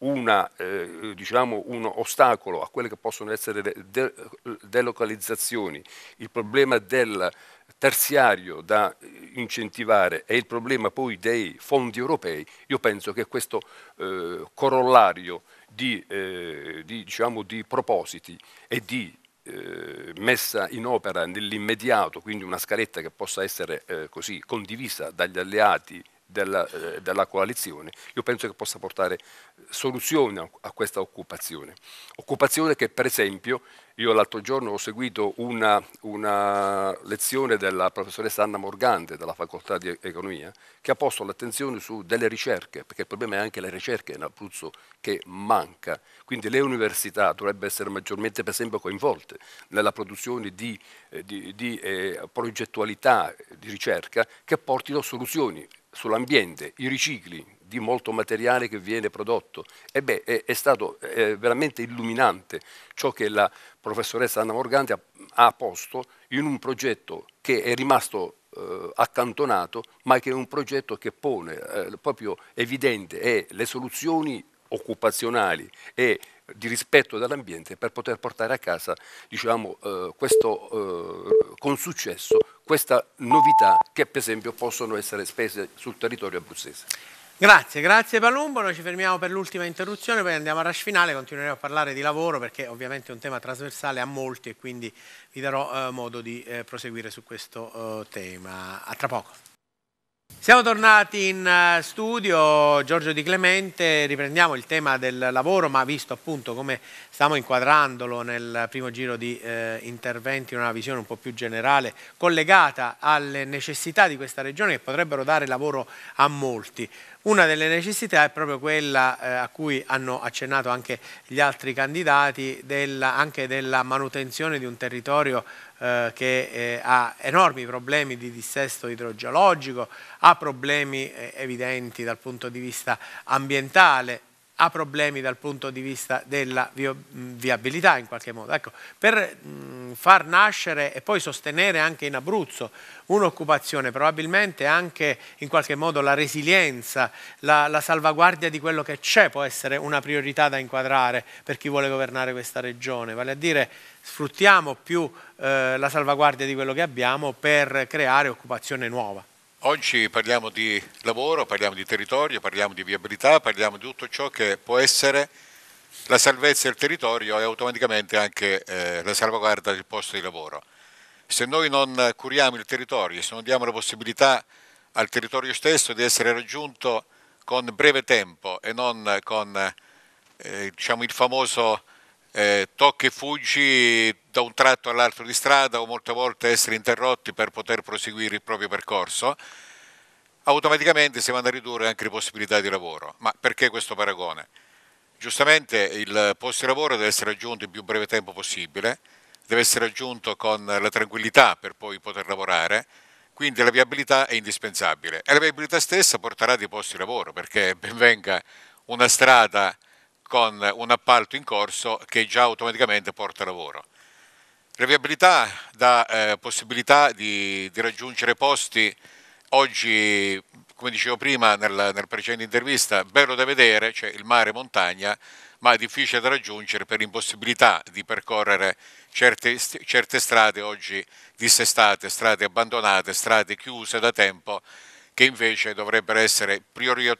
una, eh, diciamo, un ostacolo a quelle che possono essere le de eh, delocalizzazioni, il problema del terziario da incentivare è il problema poi dei fondi europei, io penso che questo eh, corollario di, eh, di, diciamo, di propositi e di eh, messa in opera nell'immediato, quindi una scaletta che possa essere eh, così condivisa dagli alleati della, eh, della, coalizione, io penso che possa portare soluzione a, a questa occupazione. Occupazione che per esempio, io l'altro giorno ho seguito una, una lezione della professoressa Anna Morgante della facoltà di economia che ha posto l'attenzione su delle ricerche, perché il problema è anche le ricerche in Abruzzo che manca, quindi le università dovrebbero essere maggiormente per esempio coinvolte nella produzione di, eh, di, di eh, progettualità di ricerca che portino soluzioni sull'ambiente, i ricicli di molto materiale che viene prodotto. E beh, è, è stato è veramente illuminante ciò che la professoressa Anna Morganti ha, ha posto in un progetto che è rimasto eh, accantonato, ma che è un progetto che pone eh, proprio evidente è le soluzioni occupazionali e di rispetto dell'ambiente per poter portare a casa diciamo, eh, questo, eh, con successo questa novità che per esempio possono essere spese sul territorio abruzzese. Grazie, grazie Palumbo, noi ci fermiamo per l'ultima interruzione, poi andiamo a rush finale, continueremo a parlare di lavoro perché ovviamente è un tema trasversale a molti e quindi vi darò eh, modo di eh, proseguire su questo eh, tema. A tra poco. Siamo tornati in eh, studio, Giorgio Di Clemente, riprendiamo il tema del lavoro, ma visto appunto come stiamo inquadrandolo nel primo giro di eh, interventi una visione un po' più generale, collegata alle necessità di questa regione che potrebbero dare lavoro a molti. Una delle necessità è proprio quella eh, a cui hanno accennato anche gli altri candidati, della, anche della manutenzione di un territorio eh, che eh, ha enormi problemi di dissesto idrogeologico, ha problemi eh, evidenti dal punto di vista ambientale, ha problemi dal punto di vista della viabilità in qualche modo. Ecco, per far nascere e poi sostenere anche in Abruzzo un'occupazione, probabilmente anche in qualche modo la resilienza, la, la salvaguardia di quello che c'è può essere una priorità da inquadrare per chi vuole governare questa regione, vale a dire sfruttiamo più eh, la salvaguardia di quello che abbiamo per creare occupazione nuova. Oggi parliamo di lavoro, parliamo di territorio, parliamo di viabilità, parliamo di tutto ciò che può essere la salvezza del territorio e automaticamente anche eh, la salvaguarda del posto di lavoro. Se noi non curiamo il territorio, se non diamo la possibilità al territorio stesso di essere raggiunto con breve tempo e non con eh, diciamo, il famoso eh, tocchi e fuggi da un tratto all'altro di strada o molte volte essere interrotti per poter proseguire il proprio percorso, automaticamente si vanno a ridurre anche le possibilità di lavoro. Ma perché questo paragone? Giustamente il posto di lavoro deve essere raggiunto in più breve tempo possibile, deve essere raggiunto con la tranquillità per poi poter lavorare, quindi la viabilità è indispensabile e la viabilità stessa porterà dei posti di lavoro perché ben venga una strada con un appalto in corso che già automaticamente porta lavoro. La viabilità dà eh, possibilità di, di, raggiungere posti oggi, come dicevo prima nel, nella precedente intervista, bello da vedere, cioè il mare e montagna, ma difficile da raggiungere per l'impossibilità di percorrere certe, certe strade oggi dissestate, strade abbandonate, strade chiuse da tempo, che invece dovrebbero essere priori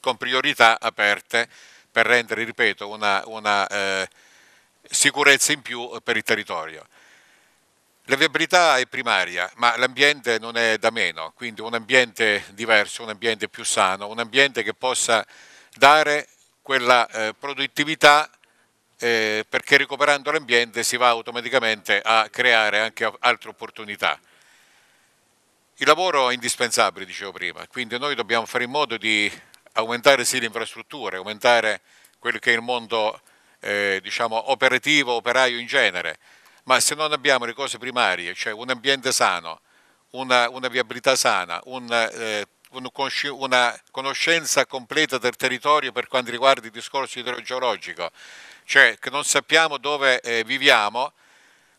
con priorità aperte per rendere, ripeto, una, una eh, sicurezza in più per il territorio. La viabilità è primaria, ma l'ambiente non è da meno, quindi un ambiente diverso, un ambiente più sano, un ambiente che possa dare quella eh, produttività eh, perché recuperando l'ambiente si va automaticamente a creare anche altre opportunità. Il lavoro è indispensabile, dicevo prima, quindi noi dobbiamo fare in modo di aumentare sì le infrastrutture, aumentare quello che è il mondo eh, diciamo, operativo, operaio in genere, ma se non abbiamo le cose primarie, cioè un ambiente sano, una, una viabilità sana, un, eh, un, una conoscenza completa del territorio per quanto riguarda il discorso idrogeologico, cioè che non sappiamo dove eh, viviamo,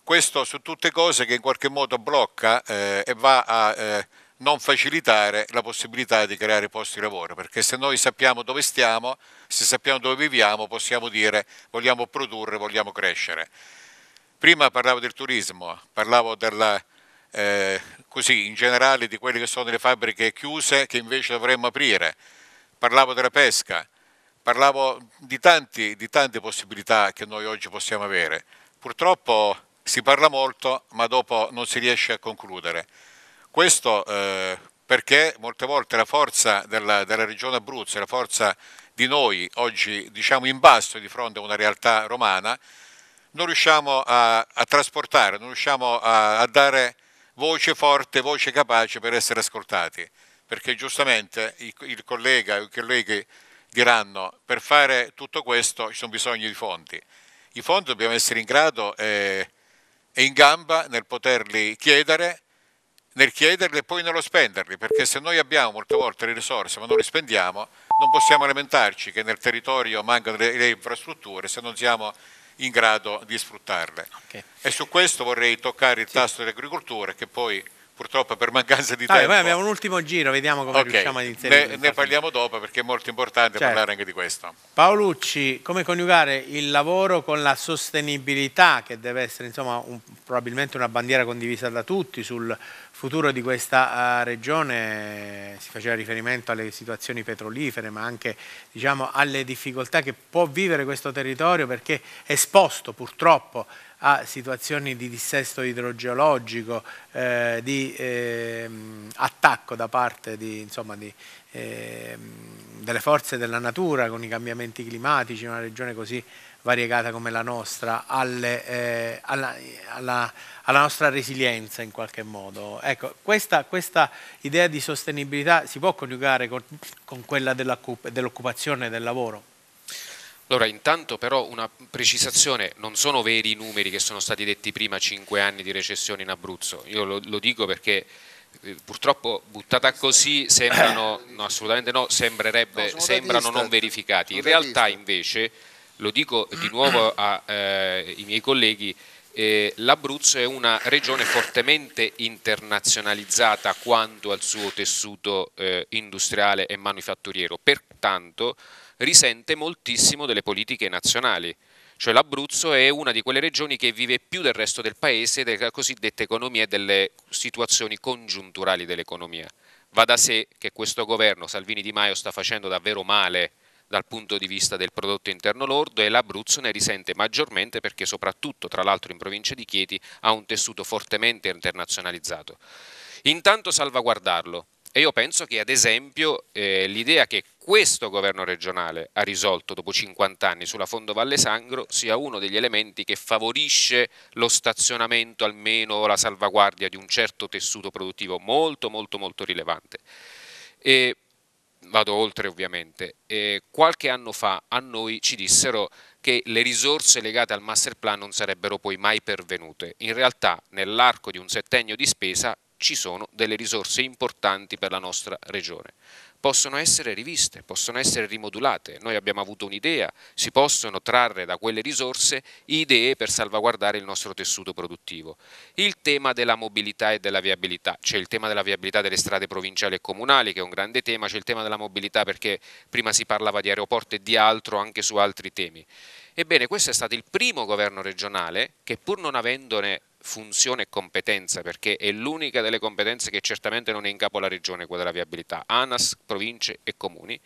questo su tutte cose che in qualche modo blocca eh, e va a eh, non facilitare la possibilità di creare posti di lavoro, perché se noi sappiamo dove stiamo, se sappiamo dove viviamo, possiamo dire vogliamo produrre, vogliamo crescere. Prima parlavo del turismo, parlavo della, eh, così in generale di quelle che sono le fabbriche chiuse che invece dovremmo aprire, parlavo della pesca, parlavo di, tanti, di tante possibilità che noi oggi possiamo avere. Purtroppo si parla molto, ma dopo non si riesce a concludere. Questo eh, perché molte volte la forza della, della regione Abruzzo e la forza di noi oggi diciamo in basso di fronte a una realtà romana non riusciamo a, a trasportare, non riusciamo a, a, dare voce forte, voce capace per essere ascoltati, perché giustamente il, il collega o i colleghi diranno per fare tutto questo ci sono bisogni di fondi. I fondi dobbiamo essere in grado eh, e in gamba nel poterli chiedere nel chiederli e poi nello spenderli, perché se noi abbiamo molte volte le risorse ma non le spendiamo, non possiamo lamentarci che nel territorio mancano le, le infrastrutture se non siamo in grado di sfruttarle. Okay. E su questo vorrei toccare il sì. tasto dell'agricoltura che poi purtroppo per mancanza di Dai, tempo. Poi abbiamo un ultimo giro, vediamo come okay. riusciamo ad inserire. Ne, ne parliamo dopo perché è molto importante certo. parlare anche di questo. Paolucci, come coniugare il lavoro con la sostenibilità che deve essere insomma, un, probabilmente una bandiera condivisa da tutti sul futuro di questa eh, regione, si faceva riferimento alle situazioni petrolifere ma anche diciamo, alle difficoltà che può vivere questo territorio perché è esposto purtroppo a situazioni di dissesto idrogeologico, eh, di eh, attacco da parte di, insomma, di, eh, delle forze della natura con i cambiamenti climatici in una regione così variegata come la nostra, alle, eh, alla, alla, alla, nostra resilienza in qualche modo. Ecco, questa, questa idea di sostenibilità si può coniugare con, con quella dell'occupazione e del lavoro? Allora, intanto però una precisazione, non sono veri i numeri che sono stati detti prima, cinque anni di recessione in Abruzzo, io lo, lo dico perché eh, purtroppo buttata così sembrano, *coughs* no assolutamente no, sembrerebbe, no, sembrano non verificati, in realtà invece, lo dico di nuovo ai eh, miei colleghi, eh, l'Abruzzo è una regione fortemente internazionalizzata quanto al suo tessuto eh, industriale e manifatturiero, pertanto risente moltissimo delle politiche nazionali. Cioè l'Abruzzo è una di quelle regioni che vive più del resto del paese delle cosiddette economie e delle situazioni congiunturali dell'economia. Va da sé che questo governo Salvini Di Maio sta facendo davvero male dal punto di vista del prodotto interno lordo e l'Abruzzo ne risente maggiormente perché soprattutto tra l'altro in provincia di Chieti ha un tessuto fortemente internazionalizzato. Intanto salvaguardarlo, e io penso che, ad esempio, eh, l'idea che questo governo regionale ha risolto dopo 50 anni sulla Fondo Valle Sangro sia uno degli elementi che favorisce lo stazionamento, almeno la salvaguardia di un certo tessuto produttivo molto, molto, molto rilevante. E vado oltre ovviamente, eh, qualche anno fa a noi ci dissero che le risorse legate al master plan non sarebbero poi mai pervenute. In realtà nell'arco di un settennio di spesa ci sono delle risorse importanti per la nostra regione. Possono essere riviste, possono essere rimodulate, noi abbiamo avuto un'idea, si possono trarre da quelle risorse idee per salvaguardare il nostro tessuto produttivo. Il tema della mobilità e della viabilità, c'è il tema della viabilità delle strade provinciali e comunali che è un grande tema, c'è il tema della mobilità perché prima si parlava di aeroporti e di altro anche su altri temi. Ebbene questo è stato il primo governo regionale che pur non avendone funzione e competenza, perché è l'unica delle competenze che certamente non è in capo alla Regione, quella della viabilità, ANAS, province e comuni,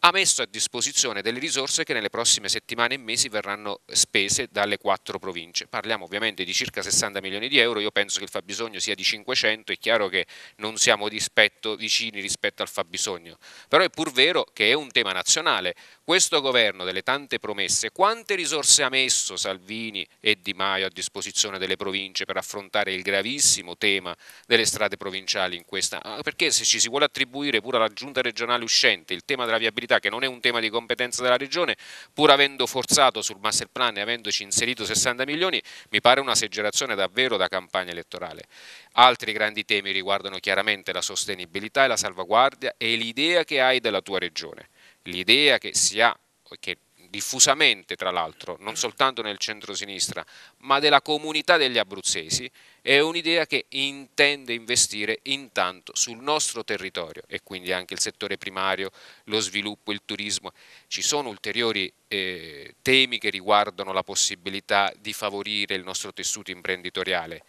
ha messo a disposizione delle risorse che nelle prossime settimane e mesi verranno spese dalle quattro province. Parliamo ovviamente di circa 60 milioni di euro, io penso che il fabbisogno sia di 500, è chiaro che non siamo rispetto, vicini rispetto al fabbisogno, però è pur vero che è un tema nazionale, questo governo delle tante promesse, quante risorse ha messo Salvini e Di Maio a disposizione delle province per affrontare il gravissimo tema delle strade provinciali in questa? Ah, perché se ci si vuole attribuire pure alla giunta regionale uscente il tema della viabilità che non è un tema di competenza della regione, pur avendo forzato sul master plan e avendoci inserito 60 milioni, mi pare una esagerazione davvero da campagna elettorale. Altri grandi temi riguardano chiaramente la sostenibilità e la salvaguardia e l'idea che hai della tua regione l'idea che si ha, che diffusamente tra l'altro, non soltanto nel centro-sinistra, ma della comunità degli abruzzesi, è un'idea che intende investire intanto sul nostro territorio e quindi anche il settore primario, lo sviluppo, il turismo. Ci sono ulteriori eh, temi che riguardano la possibilità di favorire il nostro tessuto imprenditoriale,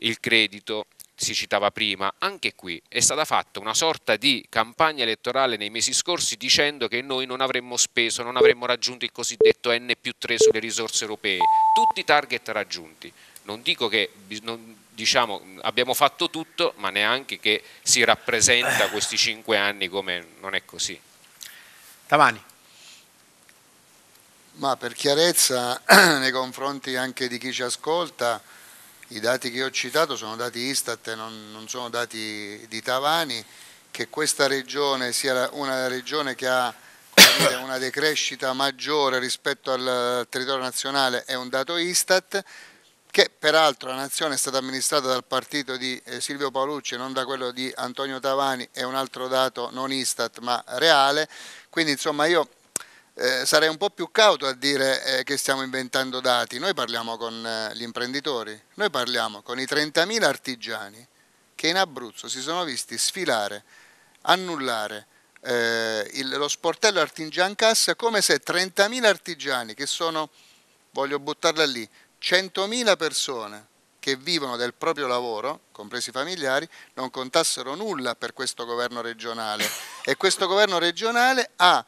il credito, si citava prima, anche qui è stata fatta una sorta di campagna elettorale nei mesi scorsi dicendo che noi non avremmo speso, non avremmo raggiunto il cosiddetto N più 3 sulle risorse europee, tutti i target raggiunti. Non dico che non, diciamo, abbiamo fatto tutto, ma neanche che si rappresenta eh. questi cinque anni come non è così. Tavani. Ma per chiarezza *clears throat* nei confronti anche di chi ci ascolta, i dati che ho citato sono dati Istat, non, non sono dati di Tavani, che questa regione sia una regione che ha una decrescita maggiore rispetto al territorio nazionale è un dato Istat, che peraltro la nazione è stata amministrata dal partito di eh, Silvio Paolucci, e non da quello di Antonio Tavani, è un altro dato non Istat ma reale, quindi insomma io eh, sarei un po' più cauto a dire eh, che stiamo inventando dati. Noi parliamo con eh, gli imprenditori, noi parliamo con i 30.000 artigiani che in Abruzzo si sono visti sfilare, annullare eh, il, lo sportello Artigian Cassa come se 30.000 artigiani che sono, voglio buttarla lì, 100.000 persone che vivono del proprio lavoro, compresi i familiari, non contassero nulla per questo governo regionale e questo governo regionale ha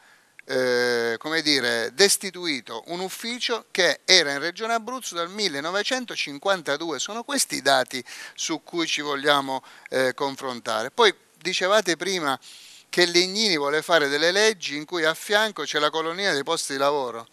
eh, come dire, destituito un ufficio che era in Regione Abruzzo dal 1952. Sono questi i dati su cui ci vogliamo eh, confrontare. Poi dicevate prima che Legnini vuole fare delle leggi in cui a fianco c'è la colonia dei posti di lavoro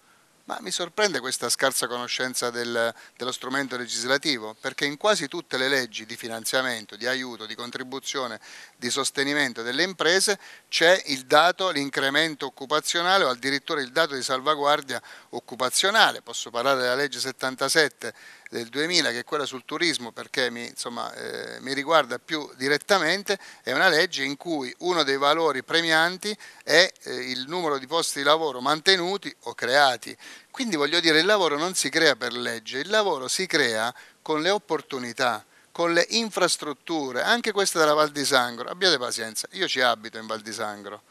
ma mi sorprende questa scarsa conoscenza del, dello strumento legislativo, perché in quasi tutte le leggi di finanziamento, di aiuto, di contribuzione, di sostenimento delle imprese c'è il dato, l'incremento occupazionale o addirittura il dato di salvaguardia occupazionale. Posso parlare della legge 77 del 2000, che è quella sul turismo, perché mi, insomma, eh, mi riguarda più direttamente, è una legge in cui uno dei valori premianti è eh, il numero di posti di lavoro mantenuti o creati. Quindi voglio dire, il lavoro non si crea per legge, il lavoro si crea con le opportunità con le infrastrutture, anche questa della Val di Sangro, abbiate pazienza, io ci abito in Val di Sangro,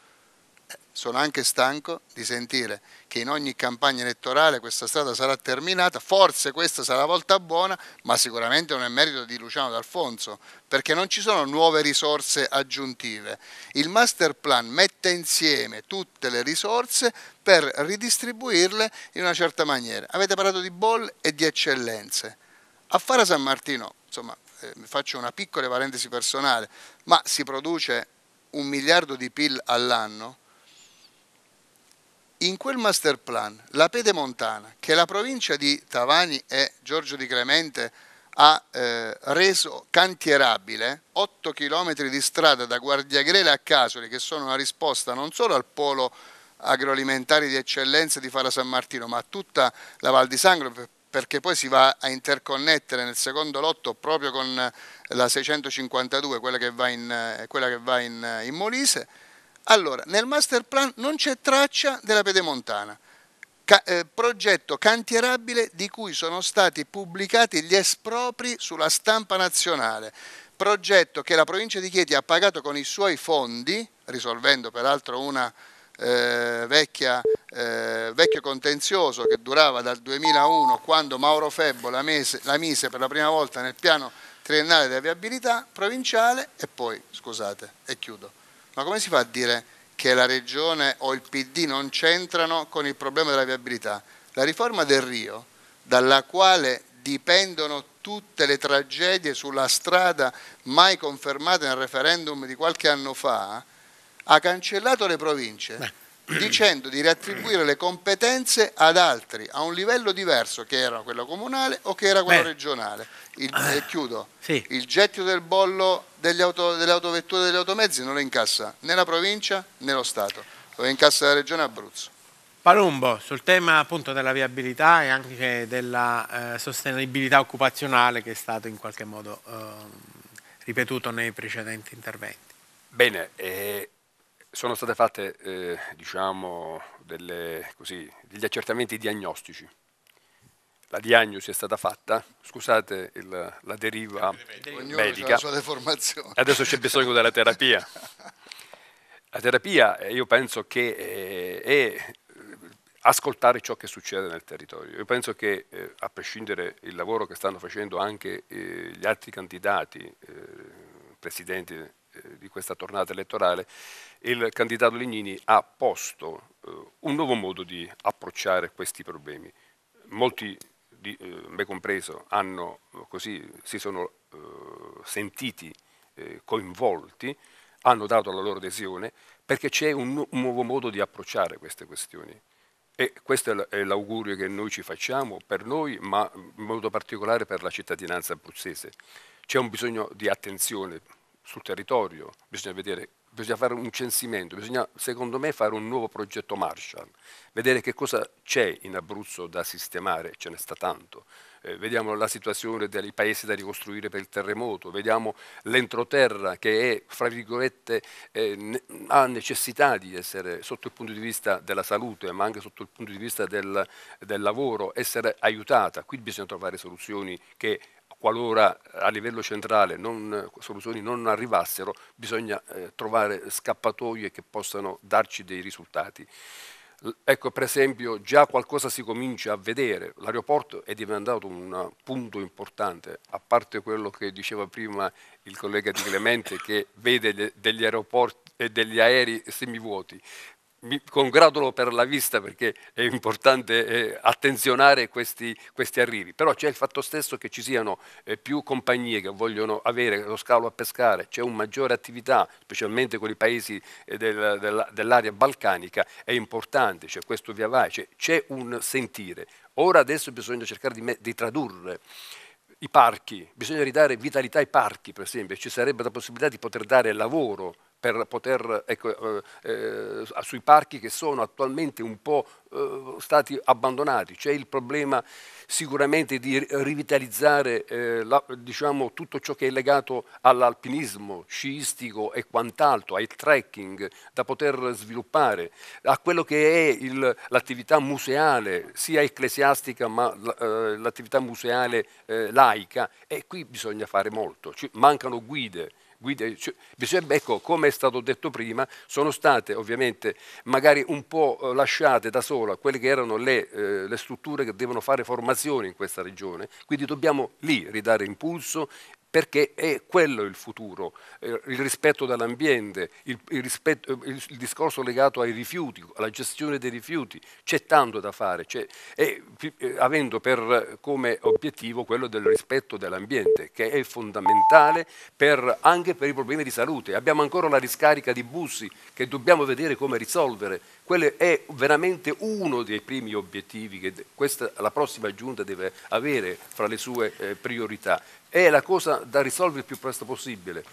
sono anche stanco di sentire che in ogni campagna elettorale questa strada sarà terminata, forse questa sarà la volta buona, ma sicuramente non è merito di Luciano D'Alfonso, perché non ci sono nuove risorse aggiuntive. Il master plan mette insieme tutte le risorse per ridistribuirle in una certa maniera. Avete parlato di boll e di eccellenze. A Fara San Martino, insomma, eh, faccio una piccola parentesi personale, ma si produce un miliardo di PIL all'anno, in quel master plan, la pedemontana, che la provincia di Tavani e Giorgio di Clemente ha eh, reso cantierabile 8 km di strada da Guardiagrele a Casoli, che sono una risposta non solo al polo agroalimentare di eccellenza di Fara San Martino, ma a tutta la Val di Sangro, perché poi si va a interconnettere nel secondo lotto proprio con la 652, quella che va in, quella che va in, in Molise allora, nel master plan non c'è traccia della pedemontana, Ca eh, progetto cantierabile di cui sono stati pubblicati gli espropri sulla stampa nazionale, progetto che la provincia di Chieti ha pagato con i suoi fondi, risolvendo peraltro una eh, vecchia, eh, vecchio contenzioso che durava dal 2001 quando Mauro Febbo la, mese, la mise per la prima volta nel piano triennale della viabilità provinciale e poi, scusate, e chiudo ma come si fa a dire che la Regione o il PD non c'entrano con il problema della viabilità? La riforma del Rio, dalla quale dipendono tutte le tragedie sulla strada mai confermate nel referendum di qualche anno fa, ha cancellato le province. Beh dicendo di riattribuire le competenze ad altri a un livello diverso che era quello comunale o che era quello Beh. regionale. Il, eh, chiudo. Sì. Il gettito del bollo auto, delle autovetture e degli automezzi non lo incassa né la provincia né lo Stato, lo incassa la regione Abruzzo. Palumbo, sul tema appunto della viabilità e anche della eh, sostenibilità occupazionale che è stato in qualche modo eh, ripetuto nei precedenti interventi. Bene, eh, sono state fatte eh, diciamo, delle, così, degli accertamenti diagnostici. La diagnosi è stata fatta, scusate il, la deriva Ognuno medica, adesso c'è bisogno della terapia. La terapia eh, io penso che eh, è, è eh, ascoltare ciò che succede nel territorio. Io penso che, eh, a prescindere dal lavoro che stanno facendo anche eh, gli altri candidati, eh, presidenti eh, di questa tornata elettorale, il candidato Legnini ha posto eh, un nuovo modo di approcciare questi problemi. Molti, di, eh, me compreso, hanno, così, si sono sentiti coinvolti, hanno dato la loro adesione perché c'è un, un nuovo modo di approcciare queste questioni. E questo è l'augurio che noi ci facciamo per noi, ma in modo particolare per la cittadinanza abruzzese. C'è un bisogno di attenzione sul territorio, bisogna vedere, bisogna fare un censimento, bisogna secondo me fare un nuovo progetto Marshall, vedere che cosa c'è in Abruzzo da sistemare, ce ne sta tanto. Eh, vediamo la situazione dei paesi da ricostruire per il terremoto, vediamo l'entroterra che è, fra virgolette, eh, ne ha necessità di essere, sotto il punto di vista della salute, ma anche sotto il punto di vista del, del lavoro, essere aiutata. Qui bisogna trovare soluzioni che qualora a livello centrale non, soluzioni non arrivassero, bisogna eh, trovare scappatoie che possano darci dei risultati. Ecco, per esempio, già qualcosa si comincia a vedere. L'aeroporto è diventato un punto importante, a parte quello che diceva prima il collega Di Clemente, che vede degli aeroporti e eh, degli aerei semivuoti mi congratulo per la vista perché è importante eh, attenzionare questi, questi, arrivi, però c'è il fatto stesso che ci siano eh, più compagnie che vogliono avere lo scalo a pescare, c'è una maggiore attività, specialmente con i paesi eh, del, del, dell'area balcanica, è importante, c'è questo via vai, c'è, un sentire. Ora adesso bisogna cercare di, di tradurre i parchi, bisogna ridare vitalità ai parchi per esempio, ci sarebbe la possibilità di poter dare lavoro per poter, ecco, eh, eh, sui parchi che sono attualmente un po' eh, stati abbandonati. C'è il problema sicuramente di rivitalizzare eh, la, diciamo, tutto ciò che è legato all'alpinismo sciistico e quant'altro, ai trekking da poter sviluppare, a quello che è l'attività museale, sia ecclesiastica ma eh, l'attività museale eh, laica. E qui bisogna fare molto, Ci mancano guide guida, cioè, bisognerebbe, ecco, come è stato detto prima, sono state ovviamente magari un po' eh, lasciate da sola quelle che erano le, eh, le strutture che devono fare formazione in questa regione, quindi dobbiamo lì ridare impulso perché è quello il futuro, eh, il rispetto dell'ambiente, il, il, rispetto, eh, il, il, discorso legato ai rifiuti, alla gestione dei rifiuti, c'è tanto da fare, e, eh, avendo per, come obiettivo quello del rispetto dell'ambiente, che è fondamentale per, anche per i problemi di salute. Abbiamo ancora la riscarica di bussi che dobbiamo vedere come risolvere, quello è veramente uno dei primi obiettivi che questa, la prossima giunta deve avere fra le sue eh, priorità è la cosa da risolvere il più presto possibile,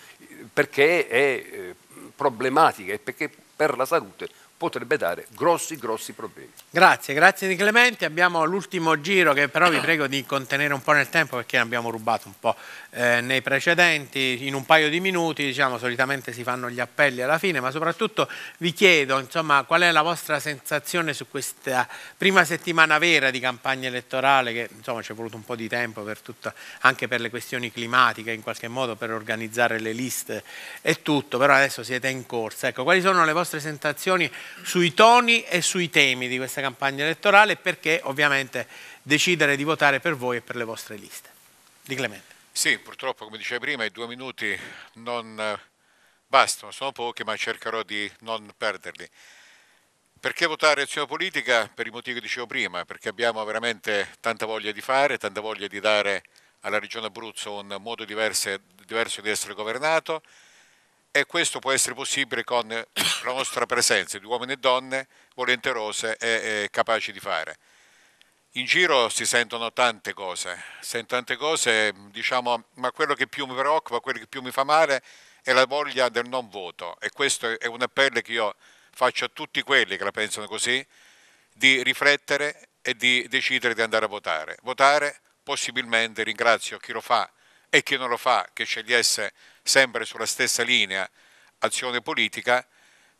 perché è eh, problematica e perché per la salute potrebbe dare grossi, grossi problemi. Grazie, grazie di Clementi. Abbiamo l'ultimo giro che però vi *coughs* prego di contenere un po' nel tempo perché ne abbiamo rubato un po' eh, nei precedenti. In un paio di minuti, diciamo, solitamente si fanno gli appelli alla fine, ma soprattutto vi chiedo, insomma, qual è la vostra sensazione su questa prima settimana vera di campagna elettorale che, insomma, ci è voluto un po' di tempo per tutta, anche per le questioni climatiche, in qualche modo per organizzare le liste e tutto, però adesso siete in corsa. Ecco, quali sono le vostre sensazioni sui toni e sui temi di questa campagna elettorale perché ovviamente decidere di votare per voi e per le vostre liste. Di Clemente. Sì, purtroppo come dicevo prima i due minuti non eh, bastano, sono pochi ma cercherò di non perderli. Perché votare azione politica? Per i motivi che dicevo prima, perché abbiamo veramente tanta voglia di fare, tanta voglia di dare alla Regione Abruzzo un modo diverso, diverso di essere governato, e questo può essere possibile con la nostra presenza di uomini e donne volenterose e, e capaci di fare. In giro si sentono tante cose, sento tante cose, diciamo, ma quello che più mi preoccupa, quello che più mi fa male è la voglia del non voto e questo è un appello che io faccio a tutti quelli che la pensano così, di riflettere e di decidere di andare a votare. Votare possibilmente, ringrazio chi lo fa e chi non lo fa che scegliesse sempre sulla stessa linea azione politica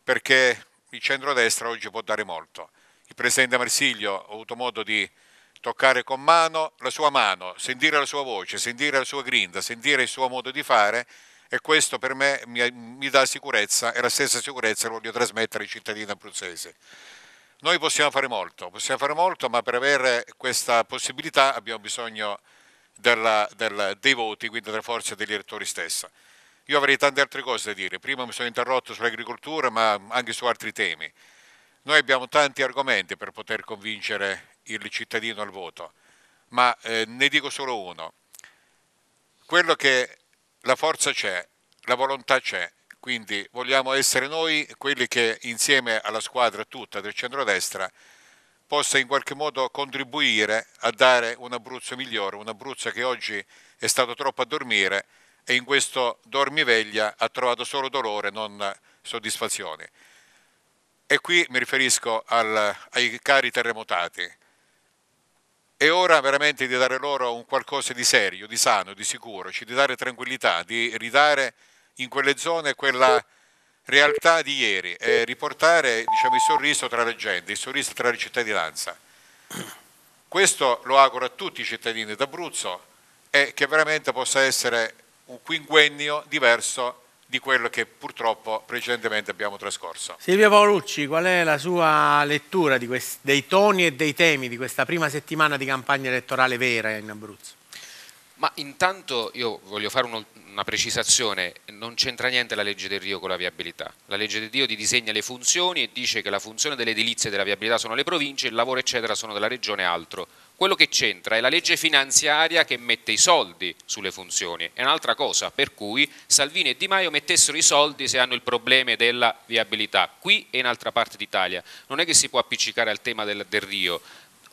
perché il centrodestra oggi può dare molto. Il Presidente Marsiglio ha avuto modo di toccare con mano la sua mano, sentire la sua voce, sentire la sua grinda, sentire il suo modo di fare e questo per me mi, mi dà sicurezza e la stessa sicurezza la voglio trasmettere ai cittadini abruzzesi. Noi possiamo fare molto, possiamo fare molto, ma per avere questa possibilità abbiamo bisogno di della, della, dei voti, quindi delle forze degli elettori stessa. Io avrei tante altre cose da dire, prima mi sono interrotto sull'agricoltura ma anche su altri temi. Noi abbiamo tanti argomenti per poter convincere il cittadino al voto, ma eh, ne dico solo uno. Quello che la forza c'è, la volontà c'è, quindi vogliamo essere noi quelli che insieme alla squadra tutta del centrodestra destra possa in qualche modo contribuire a dare un Abruzzo migliore, un Abruzzo che oggi è stato troppo a dormire e in questo dormiveglia ha trovato solo dolore, non soddisfazione. E qui mi riferisco al, ai cari terremotati. È ora veramente di dare loro un qualcosa di serio, di sano, di sicuro, di dare tranquillità, di ridare in quelle zone quella realtà di ieri e riportare diciamo, il sorriso tra le gente, il sorriso tra la cittadinanza. Questo lo auguro a tutti i cittadini d'Abruzzo e che veramente possa essere un quinquennio diverso di quello che purtroppo precedentemente abbiamo trascorso. Silvia Paolucci, qual è la sua lettura dei toni e dei temi di questa prima settimana di campagna elettorale vera in Abruzzo? Ma intanto io voglio fare una precisazione, non c'entra niente la legge del Rio con la viabilità. La legge del Rio ti disegna le funzioni e dice che la funzione delle edilizie e della viabilità sono le province, il lavoro eccetera sono della regione e altro. Quello che c'entra è la legge finanziaria che mette i soldi sulle funzioni, è un'altra cosa, per cui Salvini e Di Maio mettessero i soldi se hanno il problema della viabilità, qui e in altra parte d'Italia. Non è che si può appiccicare al tema del, del Rio,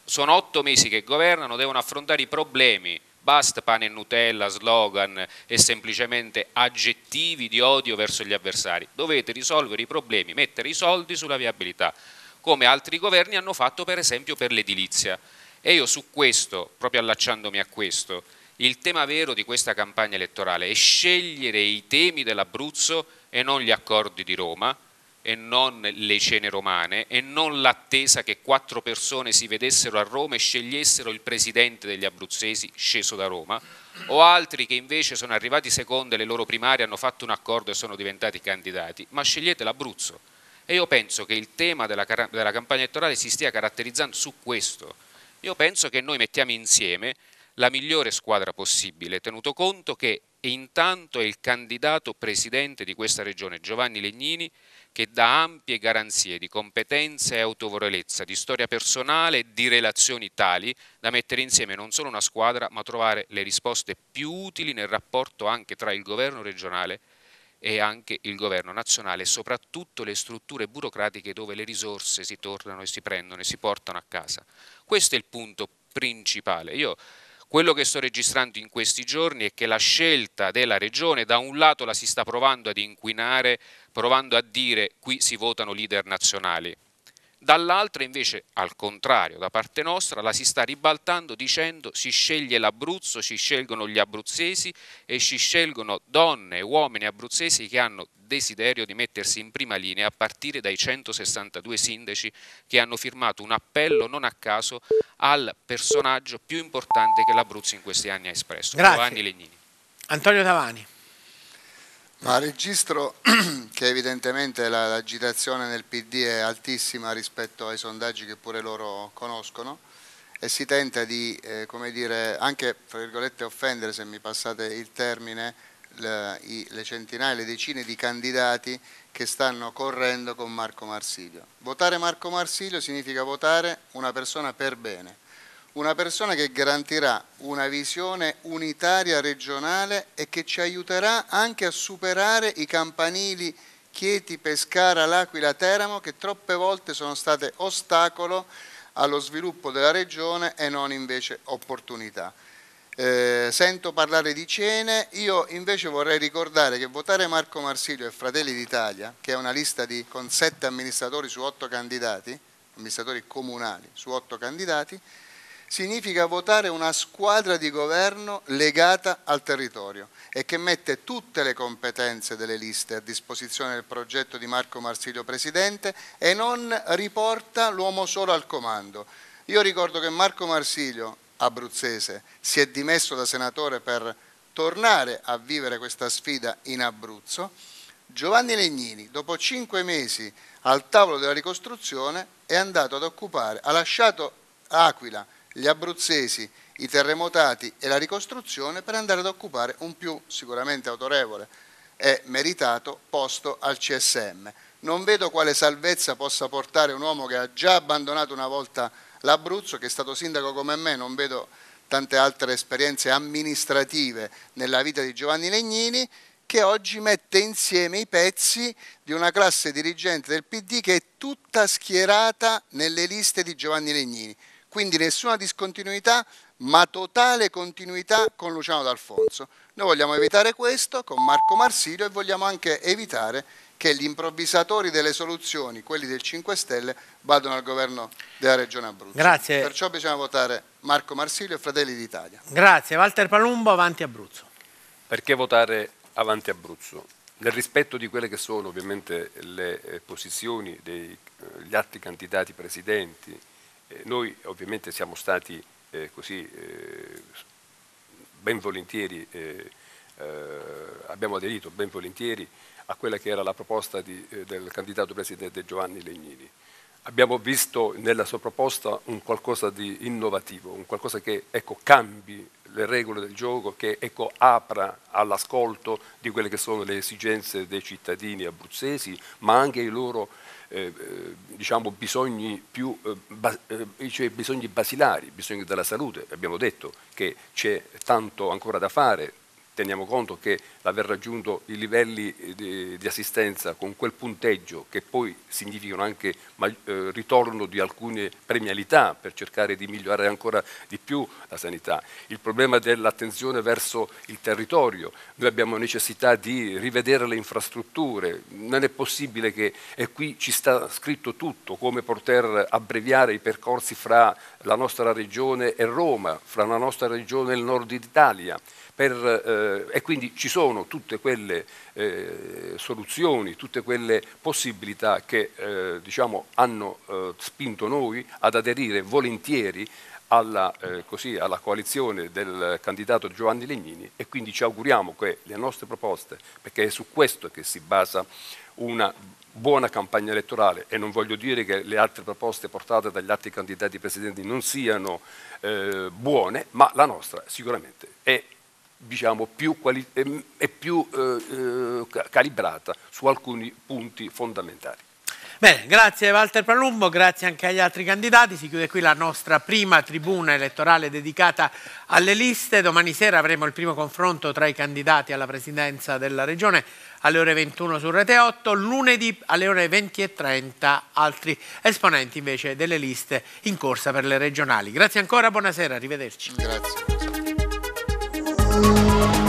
sono otto mesi che governano, devono affrontare i problemi Basta pane e Nutella, slogan e semplicemente aggettivi di odio verso gli avversari. Dovete risolvere i problemi, mettere i soldi sulla viabilità, come altri governi hanno fatto per esempio per l'edilizia. E io su questo, proprio allacciandomi a questo, il tema vero di questa campagna elettorale è scegliere i temi dell'Abruzzo e non gli accordi di Roma, e non le cene romane e non l'attesa che quattro persone si vedessero a Roma e scegliessero il presidente degli abruzzesi sceso da Roma o altri che invece sono arrivati secondo le loro primarie, hanno fatto un accordo e sono diventati candidati, ma scegliete l'Abruzzo. E io penso che il tema della, della campagna elettorale si stia caratterizzando su questo. Io penso che noi mettiamo insieme la migliore squadra possibile, tenuto conto che e intanto è il candidato presidente di questa regione, Giovanni Legnini, che dà ampie garanzie di competenza e autorevolezza, di storia personale e di relazioni tali da mettere insieme non solo una squadra, ma trovare le risposte più utili nel rapporto anche tra il governo regionale e anche il governo nazionale, soprattutto le strutture burocratiche dove le risorse si tornano e si prendono e si portano a casa. Questo è il punto principale. Io quello che sto registrando in questi giorni è che la scelta della regione da un lato la si sta provando ad inquinare, provando a dire qui si votano leader nazionali, dall'altra invece al contrario, da parte nostra la si sta ribaltando dicendo si sceglie l'Abruzzo, si scelgono gli abruzzesi e si scelgono donne e uomini abruzzesi che hanno desiderio di mettersi in prima linea a partire dai 162 sindaci che hanno firmato un appello non a caso al personaggio più importante che l'Abruzzo in questi anni ha espresso, Grazie. Giovanni Legnini. Antonio Tavani. Ma registro *clears throat* che evidentemente l'agitazione nel PD è altissima rispetto ai sondaggi che pure loro conoscono e si tenta di, eh, come dire, anche offendere, se mi passate il termine, le, le centinaia, le decine di candidati che stanno correndo con Marco Marsilio. Votare Marco Marsilio significa votare una persona per bene, una persona che garantirà una visione unitaria regionale e che ci aiuterà anche a superare i campanili Chieti, Pescara, L'Aquila, Teramo che troppe volte sono state ostacolo allo sviluppo della regione e non invece opportunità eh, sento parlare di cene, io invece vorrei ricordare che votare Marco Marsilio e Fratelli d'Italia, che è una lista di, con sette amministratori su otto candidati, amministratori comunali su otto candidati, significa votare una squadra di governo legata al territorio e che mette tutte le competenze delle liste a disposizione del progetto di Marco Marsilio Presidente e non riporta l'uomo solo al comando. Io ricordo che Marco Marsilio abruzzese, si è dimesso da senatore per tornare a vivere questa sfida in Abruzzo, Giovanni Legnini, dopo cinque mesi al tavolo della ricostruzione, è andato ad occupare, ha lasciato Aquila, gli abruzzesi, i terremotati e la ricostruzione per andare ad occupare un più sicuramente autorevole e meritato posto al CSM. Non vedo quale salvezza possa portare un uomo che ha già abbandonato una volta l'Abruzzo, che è stato sindaco come me, non vedo tante altre esperienze amministrative nella vita di Giovanni Legnini, che oggi mette insieme i pezzi di una classe dirigente del PD che è tutta schierata nelle liste di Giovanni Legnini. Quindi nessuna discontinuità, ma totale continuità con Luciano D'Alfonso. Noi vogliamo evitare questo con Marco Marsilio e vogliamo anche evitare che gli improvvisatori delle soluzioni, quelli del 5 Stelle, vadano al governo della Regione Abruzzo. Grazie. Perciò bisogna votare Marco Marsilio e Fratelli d'Italia. Grazie. Walter Palumbo, Avanti Abruzzo. Perché votare Avanti Abruzzo? Nel rispetto di quelle che sono ovviamente le eh, posizioni degli eh, altri candidati presidenti, eh, noi ovviamente siamo stati eh, così eh, ben volentieri, eh, abbiamo aderito ben volentieri a quella che era la proposta di, eh, del candidato presidente Giovanni Legnini. Abbiamo visto nella sua proposta un qualcosa di innovativo, un qualcosa che ecco, cambi le regole del gioco, che ecco, apra all'ascolto di quelle che sono le esigenze dei cittadini abruzzesi, ma anche i loro eh, eh diciamo, bisogni, più, eh, eh, cioè bisogni basilari, bisogni della salute. Abbiamo detto che c'è tanto ancora da fare, teniamo conto che l'aver raggiunto i livelli eh, di, di, assistenza con quel punteggio che poi significano anche ma, eh, ritorno di alcune premialità per cercare di migliorare ancora di più la sanità, il problema dell'attenzione verso il territorio, noi abbiamo necessità di rivedere le infrastrutture, non è possibile che, e qui ci sta scritto tutto, come poter abbreviare i percorsi fra la nostra regione e Roma, fra la nostra regione e il nord d'Italia, per, eh, e quindi ci sono sono tutte quelle eh, soluzioni, tutte quelle possibilità che eh, diciamo, hanno eh, spinto noi ad aderire volentieri alla, eh, così, alla, coalizione del candidato Giovanni Legnini e quindi ci auguriamo che le nostre proposte, perché è su questo che si basa una buona campagna elettorale e non voglio dire che le altre proposte portate dagli altri candidati presidenti non siano eh, buone, ma la nostra sicuramente è diciamo, più quali- e più eh, eh calibrata su alcuni punti fondamentali. Bene, grazie Walter Palumbo, grazie anche agli altri candidati. Si chiude qui la nostra prima tribuna elettorale dedicata alle liste. Domani sera avremo il primo confronto tra i candidati alla presidenza della Regione alle ore 21 su Rete 8, lunedì alle ore 20.30 altri esponenti invece delle liste in corsa per le regionali. Grazie ancora, buonasera, arrivederci. Grazie. Música